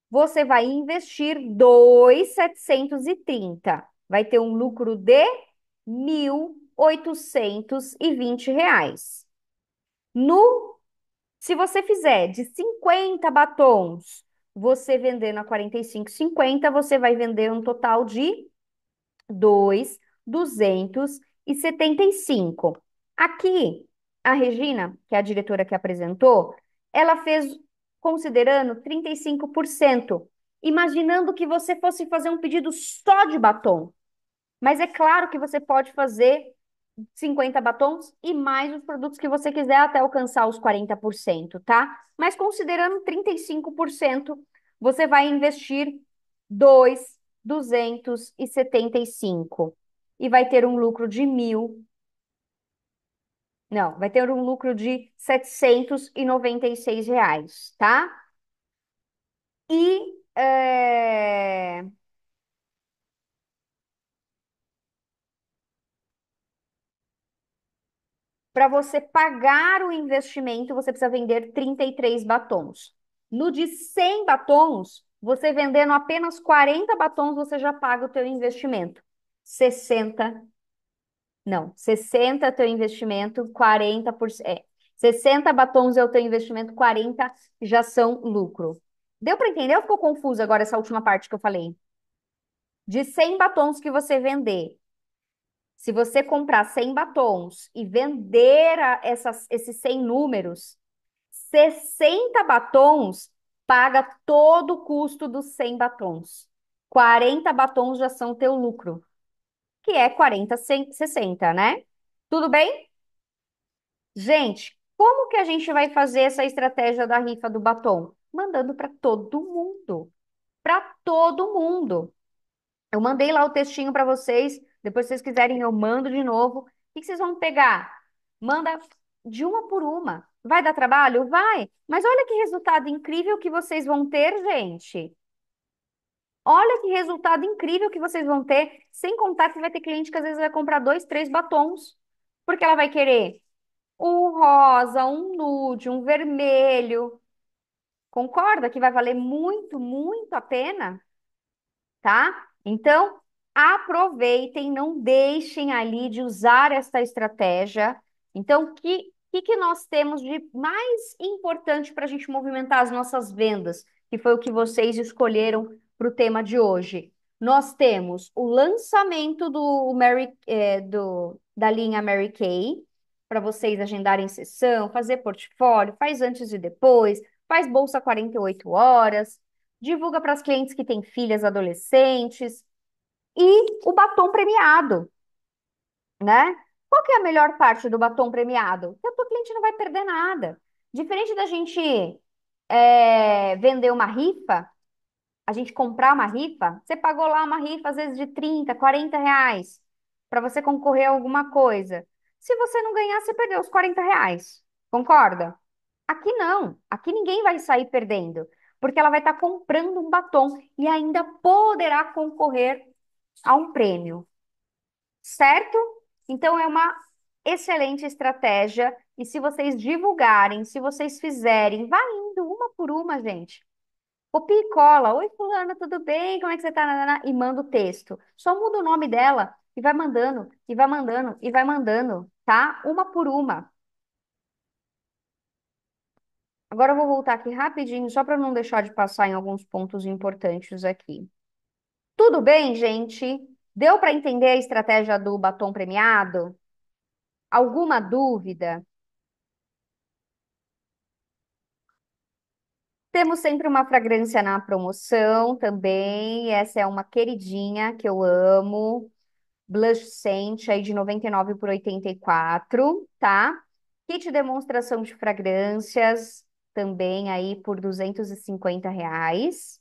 A: você vai investir 2,730. Vai ter um lucro de R$ 1.820. No se você fizer de 50 batons, você vendendo a 45,50, você vai vender um total de 2,275. Aqui, a Regina, que é a diretora que apresentou, ela fez considerando 35%, imaginando que você fosse fazer um pedido só de batom. Mas é claro que você pode fazer 50 batons e mais os produtos que você quiser até alcançar os 40%, tá? Mas considerando 35%, você vai investir 2,275 e vai ter um lucro de mil. Não, vai ter um lucro de 796 reais, tá? E é... Para você pagar o investimento, você precisa vender 33 batons. No de 100 batons, você vendendo apenas 40 batons, você já paga o teu investimento. 60 não, 60 é teu investimento, 40%. É, 60 batons é o teu investimento, 40 já são lucro. Deu para entender ou ficou confuso agora essa última parte que eu falei? De 100 batons que você vender, se você comprar 100 batons e vender essas, esses 100 números, 60 batons paga todo o custo dos 100 batons. 40 batons já são teu lucro, que é 40, 100, 60, né? Tudo bem? Gente, como que a gente vai fazer essa estratégia da rifa do batom? Mandando para todo mundo. Para todo mundo. Eu mandei lá o textinho para vocês depois, se vocês quiserem, eu mando de novo. O que vocês vão pegar? Manda de uma por uma. Vai dar trabalho? Vai. Mas olha que resultado incrível que vocês vão ter, gente. Olha que resultado incrível que vocês vão ter, sem contar que vai ter cliente que às vezes vai comprar dois, três batons, porque ela vai querer um rosa, um nude, um vermelho. Concorda que vai valer muito, muito a pena? Tá? Então, aproveitem, não deixem ali de usar esta estratégia. Então, o que, que, que nós temos de mais importante para a gente movimentar as nossas vendas? Que foi o que vocês escolheram para o tema de hoje. Nós temos o lançamento do Mary, é, do, da linha Mary Kay, para vocês agendarem sessão, fazer portfólio, faz antes e depois, faz bolsa 48 horas, divulga para as clientes que têm filhas adolescentes, e o batom premiado, né? Qual que é a melhor parte do batom premiado? Que o teu cliente não vai perder nada. Diferente da gente é, vender uma rifa, a gente comprar uma rifa, você pagou lá uma rifa, às vezes, de 30, 40 reais, para você concorrer a alguma coisa. Se você não ganhar, você perdeu os 40 reais. Concorda? Aqui não. Aqui ninguém vai sair perdendo, porque ela vai estar tá comprando um batom e ainda poderá concorrer a um prêmio, certo? Então é uma excelente estratégia. E se vocês divulgarem, se vocês fizerem, vai indo uma por uma, gente. Copia e cola. Oi, fulana, tudo bem? Como é que você tá? E manda o texto. Só muda o nome dela e vai mandando, e vai mandando, e vai mandando, tá? Uma por uma. Agora eu vou voltar aqui rapidinho, só para não deixar de passar em alguns pontos importantes aqui. Tudo bem, gente? Deu para entender a estratégia do batom premiado? Alguma dúvida? Temos sempre uma fragrância na promoção também. Essa é uma queridinha que eu amo. Blush Scent aí de 99 por 84, tá? Kit demonstração de fragrâncias também aí por 250 reais.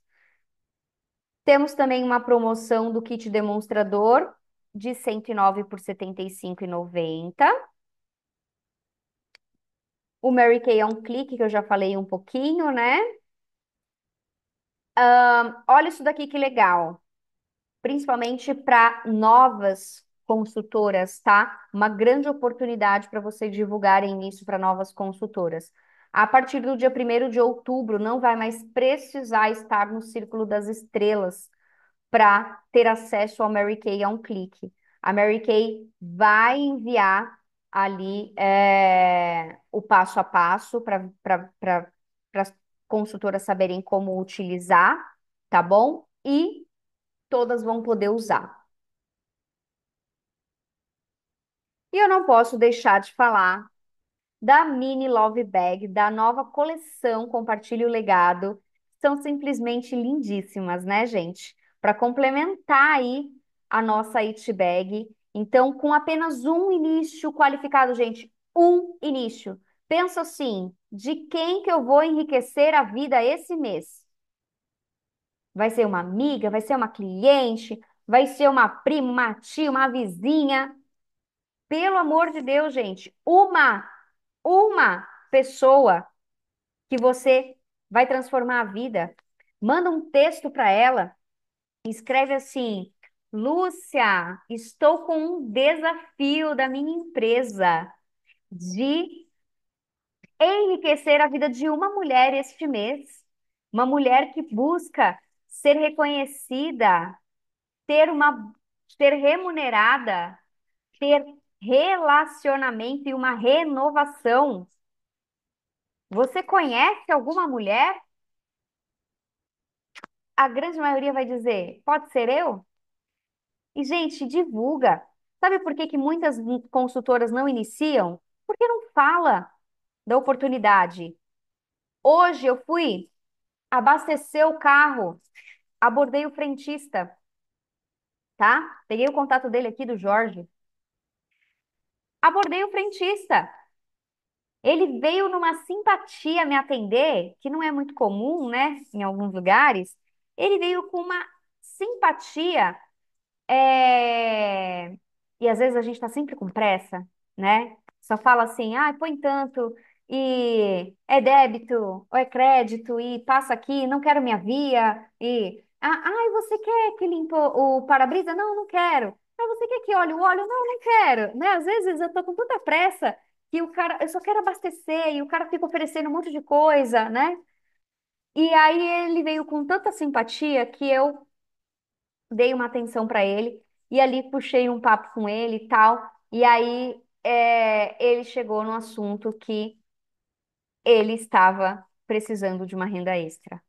A: Temos também uma promoção do kit demonstrador de 109 por 75,90. O Mary Kay é um clique que eu já falei um pouquinho, né? Um, olha isso daqui que legal. Principalmente para novas consultoras, tá? Uma grande oportunidade para vocês divulgarem isso para novas consultoras a partir do dia 1 de outubro, não vai mais precisar estar no Círculo das Estrelas para ter acesso ao Mary Kay a um clique. A Mary Kay vai enviar ali é, o passo a passo para pra, as consultoras saberem como utilizar, tá bom? E todas vão poder usar. E eu não posso deixar de falar da Mini Love Bag, da nova coleção Compartilhe o Legado. São simplesmente lindíssimas, né, gente? Para complementar aí a nossa It Bag. Então, com apenas um início qualificado, gente, um início. Pensa assim, de quem que eu vou enriquecer a vida esse mês? Vai ser uma amiga, vai ser uma cliente, vai ser uma prima, uma tia, uma vizinha. Pelo amor de Deus, gente, uma uma pessoa que você vai transformar a vida. Manda um texto para ela. Escreve assim: Lúcia, estou com um desafio da minha empresa de enriquecer a vida de uma mulher este mês. Uma mulher que busca ser reconhecida, ter uma ser remunerada, ter relacionamento e uma renovação. Você conhece alguma mulher? A grande maioria vai dizer: pode ser eu? E, gente, divulga. Sabe por que que muitas consultoras não iniciam? Porque não fala da oportunidade. Hoje eu fui abastecer o carro, abordei o frentista, tá? Peguei o contato dele aqui do Jorge abordei o frentista. Ele veio numa simpatia me atender, que não é muito comum, né, em alguns lugares. Ele veio com uma simpatia, é... e às vezes a gente está sempre com pressa, né? Só fala assim, ah, põe tanto, e é débito, ou é crédito, e passa aqui, não quero minha via, e ah, ai, você quer que limpo o para-brisa? Não, não quero. Aí você quer que olhe o óleo? Não, não quero, né? Às vezes eu tô com tanta pressa que o cara, eu só quero abastecer e o cara fica oferecendo um monte de coisa, né? E aí ele veio com tanta simpatia que eu dei uma atenção pra ele e ali puxei um papo com ele e tal. E aí é, ele chegou no assunto que ele estava precisando de uma renda extra.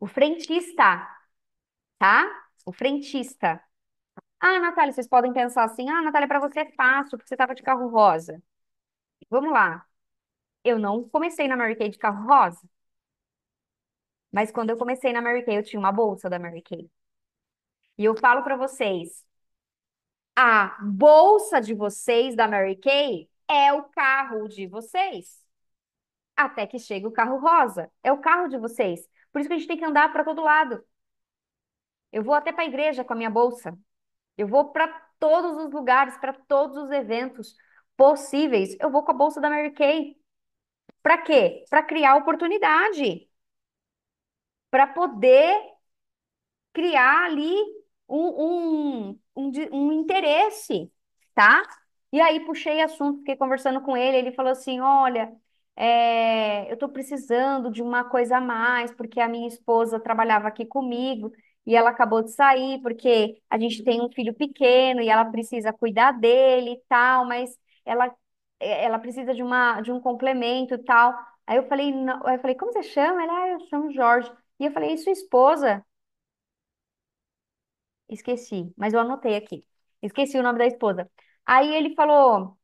A: O frentista, tá? O frentista. Ah, Natália, vocês podem pensar assim: ah, Natália, para você é fácil, porque você estava de carro rosa. Vamos lá. Eu não comecei na Mary Kay de carro rosa, mas quando eu comecei na Mary Kay, eu tinha uma bolsa da Mary Kay. E eu falo para vocês: a bolsa de vocês da Mary Kay é o carro de vocês. Até que chega o carro rosa. É o carro de vocês. Por isso que a gente tem que andar para todo lado. Eu vou até para a igreja com a minha bolsa. Eu vou para todos os lugares, para todos os eventos possíveis. Eu vou com a bolsa da Mary Kay. Para quê? Para criar oportunidade. Para poder criar ali um, um, um, um interesse, tá? E aí puxei assunto, fiquei conversando com ele, ele falou assim, olha, é, eu estou precisando de uma coisa a mais, porque a minha esposa trabalhava aqui comigo, e ela acabou de sair porque a gente tem um filho pequeno e ela precisa cuidar dele e tal, mas ela é, ela precisa de uma de um complemento e tal. Aí eu falei, não, eu falei, como você chama? Ela, ah, eu chamo Jorge. E eu falei, e sua esposa? Esqueci, mas eu anotei aqui. Esqueci o nome da esposa. Aí ele falou,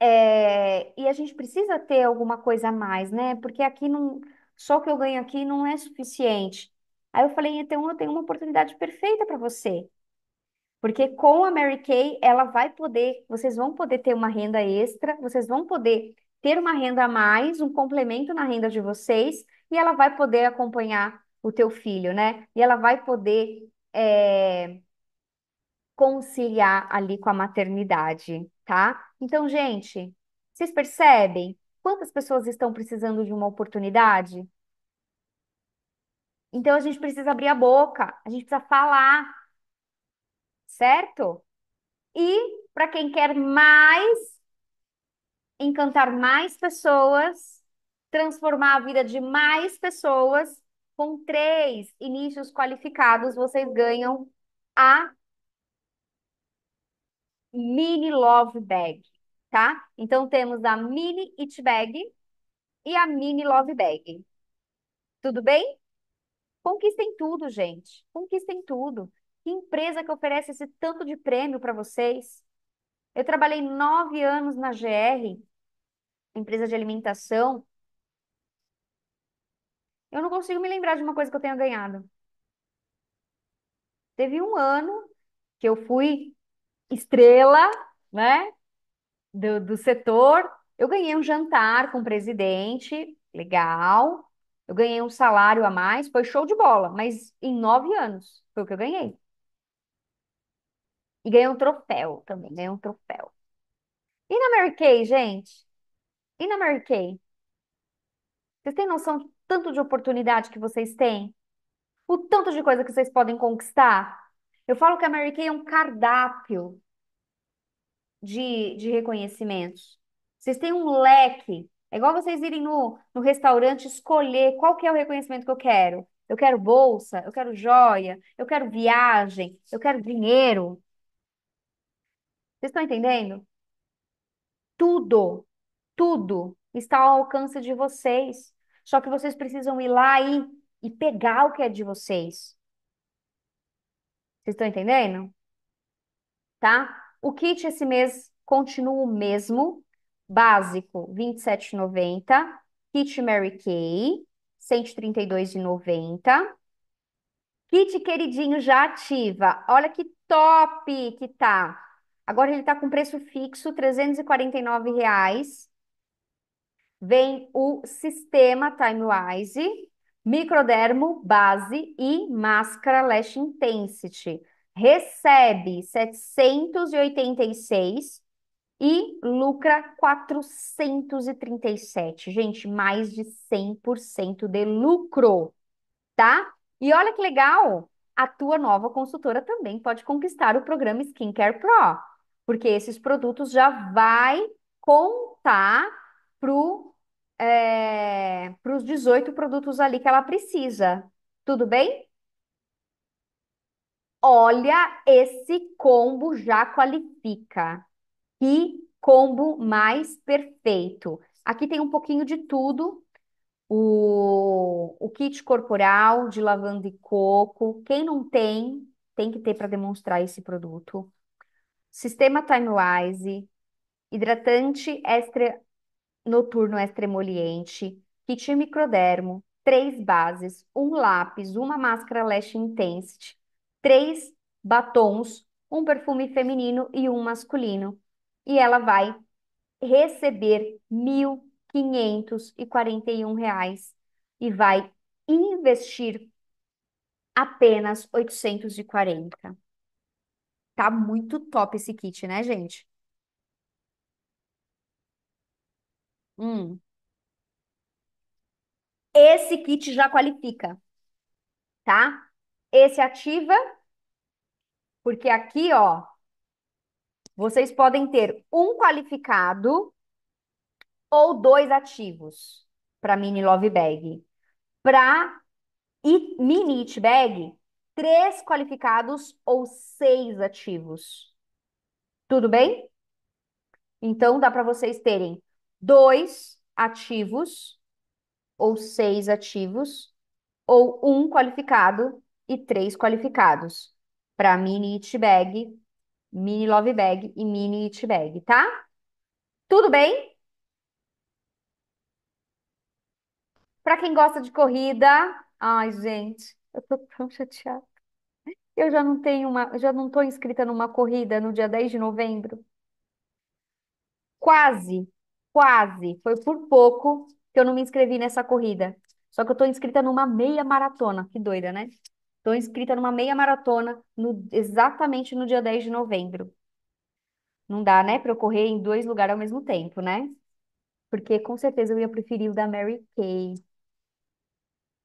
A: é, e a gente precisa ter alguma coisa a mais, né? Porque aqui não, só o que eu ganho aqui não é suficiente. Aí eu falei, então eu tenho uma oportunidade perfeita para você. Porque com a Mary Kay, ela vai poder, vocês vão poder ter uma renda extra, vocês vão poder ter uma renda a mais, um complemento na renda de vocês, e ela vai poder acompanhar o teu filho, né? E ela vai poder é, conciliar ali com a maternidade, tá? Então, gente, vocês percebem quantas pessoas estão precisando de uma oportunidade? Então a gente precisa abrir a boca, a gente precisa falar, certo? E para quem quer mais, encantar mais pessoas, transformar a vida de mais pessoas, com três inícios qualificados, vocês ganham a mini love bag, tá? Então temos a mini it bag e a mini love bag. Tudo bem? Conquistem tudo, gente. Conquistem tudo. Que empresa que oferece esse tanto de prêmio para vocês? Eu trabalhei nove anos na GR, empresa de alimentação. Eu não consigo me lembrar de uma coisa que eu tenha ganhado. Teve um ano que eu fui estrela, né, do, do setor. Eu ganhei um jantar com o presidente, legal. Eu ganhei um salário a mais, foi show de bola, mas em nove anos foi o que eu ganhei. E ganhei um troféu também, ganhei um troféu. E na Mary Kay, gente? E na Mary Kay? Vocês têm noção do tanto de oportunidade que vocês têm? O tanto de coisa que vocês podem conquistar? Eu falo que a Mary Kay é um cardápio de, de reconhecimentos. Vocês têm um leque é igual vocês irem no, no restaurante escolher qual que é o reconhecimento que eu quero. Eu quero bolsa, eu quero joia, eu quero viagem, eu quero dinheiro. Vocês estão entendendo? Tudo, tudo está ao alcance de vocês. Só que vocês precisam ir lá e, e pegar o que é de vocês. Vocês estão entendendo? Tá? O kit esse mês continua o mesmo, básico 27,90, kit Mary Kay 132,90. Kit queridinho já ativa. Olha que top que tá. Agora ele tá com preço fixo, R$ reais. Vem o sistema TimeWise, microdermo, base e máscara Lash Intensity. Recebe 786 e lucra 437. Gente, mais de 100% de lucro, tá? E olha que legal, a tua nova consultora também pode conquistar o programa Skincare Pro, porque esses produtos já vai contar pro é, para os 18 produtos ali que ela precisa. Tudo bem? Olha, esse combo já qualifica. Que combo mais perfeito! Aqui tem um pouquinho de tudo. O, o kit corporal de lavanda e coco. Quem não tem, tem que ter para demonstrar esse produto. Sistema Timewise, hidratante extra noturno extra emoliente, kit microdermo, três bases, um lápis, uma máscara Lash Intensity, três batons, um perfume feminino e um masculino e ela vai receber R$ 1.541 e vai investir apenas 840. Tá muito top esse kit, né, gente? Hum. Esse kit já qualifica, tá? Esse ativa, porque aqui, ó, vocês podem ter um qualificado ou dois ativos para mini love bag. Para mini it bag, três qualificados ou seis ativos. Tudo bem? Então dá para vocês terem dois ativos ou seis ativos ou um qualificado e três qualificados para mini it bag mini love bag e mini it bag, tá? Tudo bem? Para quem gosta de corrida, ai, gente, eu tô tão chateada. Eu já não tenho uma, já não tô inscrita numa corrida no dia 10 de novembro. Quase, quase, foi por pouco que eu não me inscrevi nessa corrida. Só que eu tô inscrita numa meia maratona, que doida, né? Estou inscrita numa meia maratona no, exatamente no dia 10 de novembro. Não dá, né, para eu correr em dois lugares ao mesmo tempo, né? Porque com certeza eu ia preferir o da Mary Kay.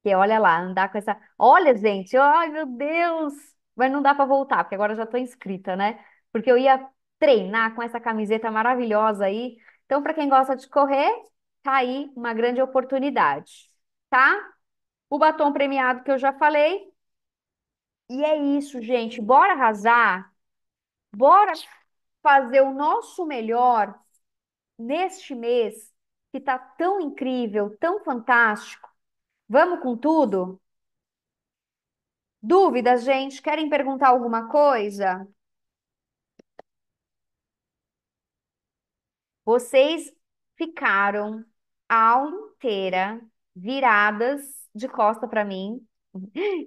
A: Porque olha lá, andar com essa. Olha, gente, ai meu Deus! Mas não dá para voltar, porque agora eu já estou inscrita, né? Porque eu ia treinar com essa camiseta maravilhosa aí. Então, para quem gosta de correr, tá aí uma grande oportunidade, tá? O batom premiado que eu já falei, e é isso, gente. Bora arrasar? Bora fazer o nosso melhor neste mês que tá tão incrível, tão fantástico. Vamos com tudo? Dúvidas, gente? Querem perguntar alguma coisa? Vocês ficaram a aula inteira viradas de costa para mim,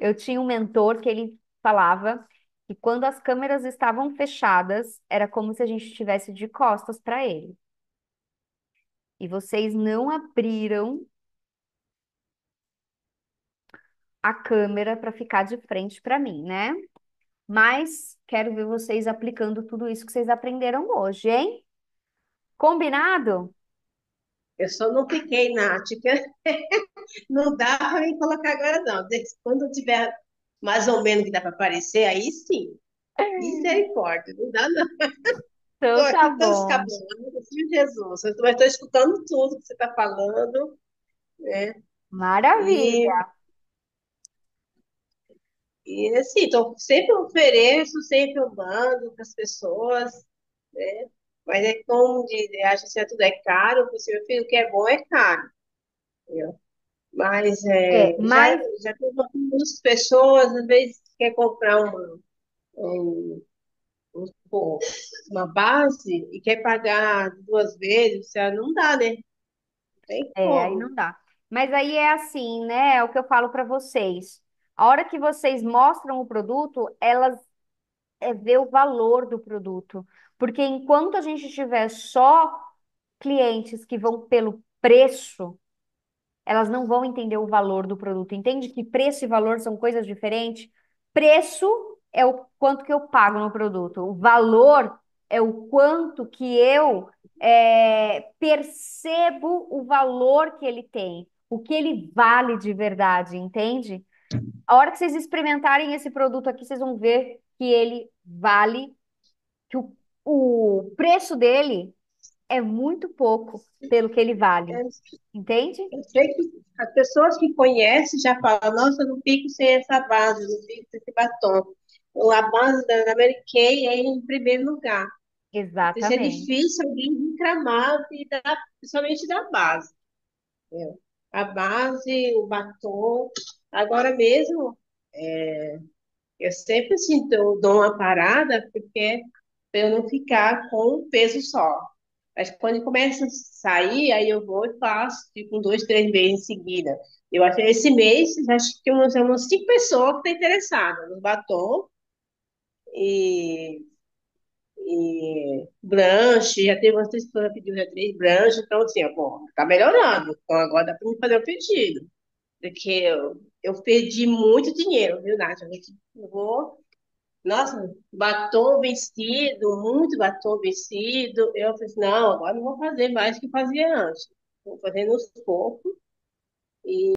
A: eu tinha um mentor que ele falava que quando as câmeras estavam fechadas, era como se a gente estivesse de costas para ele. E vocês não abriram a câmera para ficar de frente para mim, né? Mas quero ver vocês aplicando tudo isso que vocês aprenderam hoje, hein? Combinado?
B: Eu só não fiquei na Ática. [laughs] não dá para me colocar agora, não. Quando tiver mais ou menos que dá para aparecer, aí sim. É. Misericórdia, não dá, não. Então, tô tá bom. Jesus, Mas estou escutando tudo que você está falando, né? Maravilha. E, e assim, tô, sempre ofereço, sempre mando para as pessoas, né? Mas é como dizer, né, acha que tudo é caro, porque falei, meu filho, o que é bom é caro. Entendeu? Mas é, É, já, mas já tem muitas pessoas, às vezes, quer comprar uma, um, uma base e quer pagar duas vezes, você não dá, né? Não tem é, aí como. não dá. Mas aí é assim, né? É o que eu falo para vocês.
A: A hora que vocês mostram o produto, elas é, vê o valor do produto. Porque enquanto a gente tiver só clientes que vão pelo preço, elas não vão entender o valor do produto. Entende que preço e valor são coisas diferentes? Preço é o quanto que eu pago no produto, o valor é o quanto que eu é, percebo o valor que ele tem, o que ele vale de verdade, entende? A hora que vocês experimentarem esse produto aqui, vocês vão ver que ele vale,
B: que o o preço dele é muito pouco pelo que ele vale. Entende? Eu sei que as pessoas que conhecem já falam, nossa, eu não fico sem essa base, não fico sem esse batom. A base da, Mary Kay é em primeiro lugar. É Exatamente. Isso é difícil alguém reclamar, dar principalmente da base. A base, o batom. Agora mesmo, é, eu sempre assim, dou uma parada, porque para eu não ficar com um peso só. Mas quando começa a sair, aí eu vou e faço, tipo, dois, três meses em seguida. Eu acho que esse mês, acho que umas, umas cinco pessoas que estão tá interessadas no batom e, e Branche Já tem umas três pessoas que pediram já três branches. Então, assim, ó, bom, tá melhorando. Então, agora dá para me fazer o um pedido. Porque eu, eu perdi muito dinheiro, viu, Nath? Eu vou nossa, batom vestido, muito batom vestido. Eu falei assim, não, agora não vou fazer mais do que fazia antes. Vou fazer nos poucos. E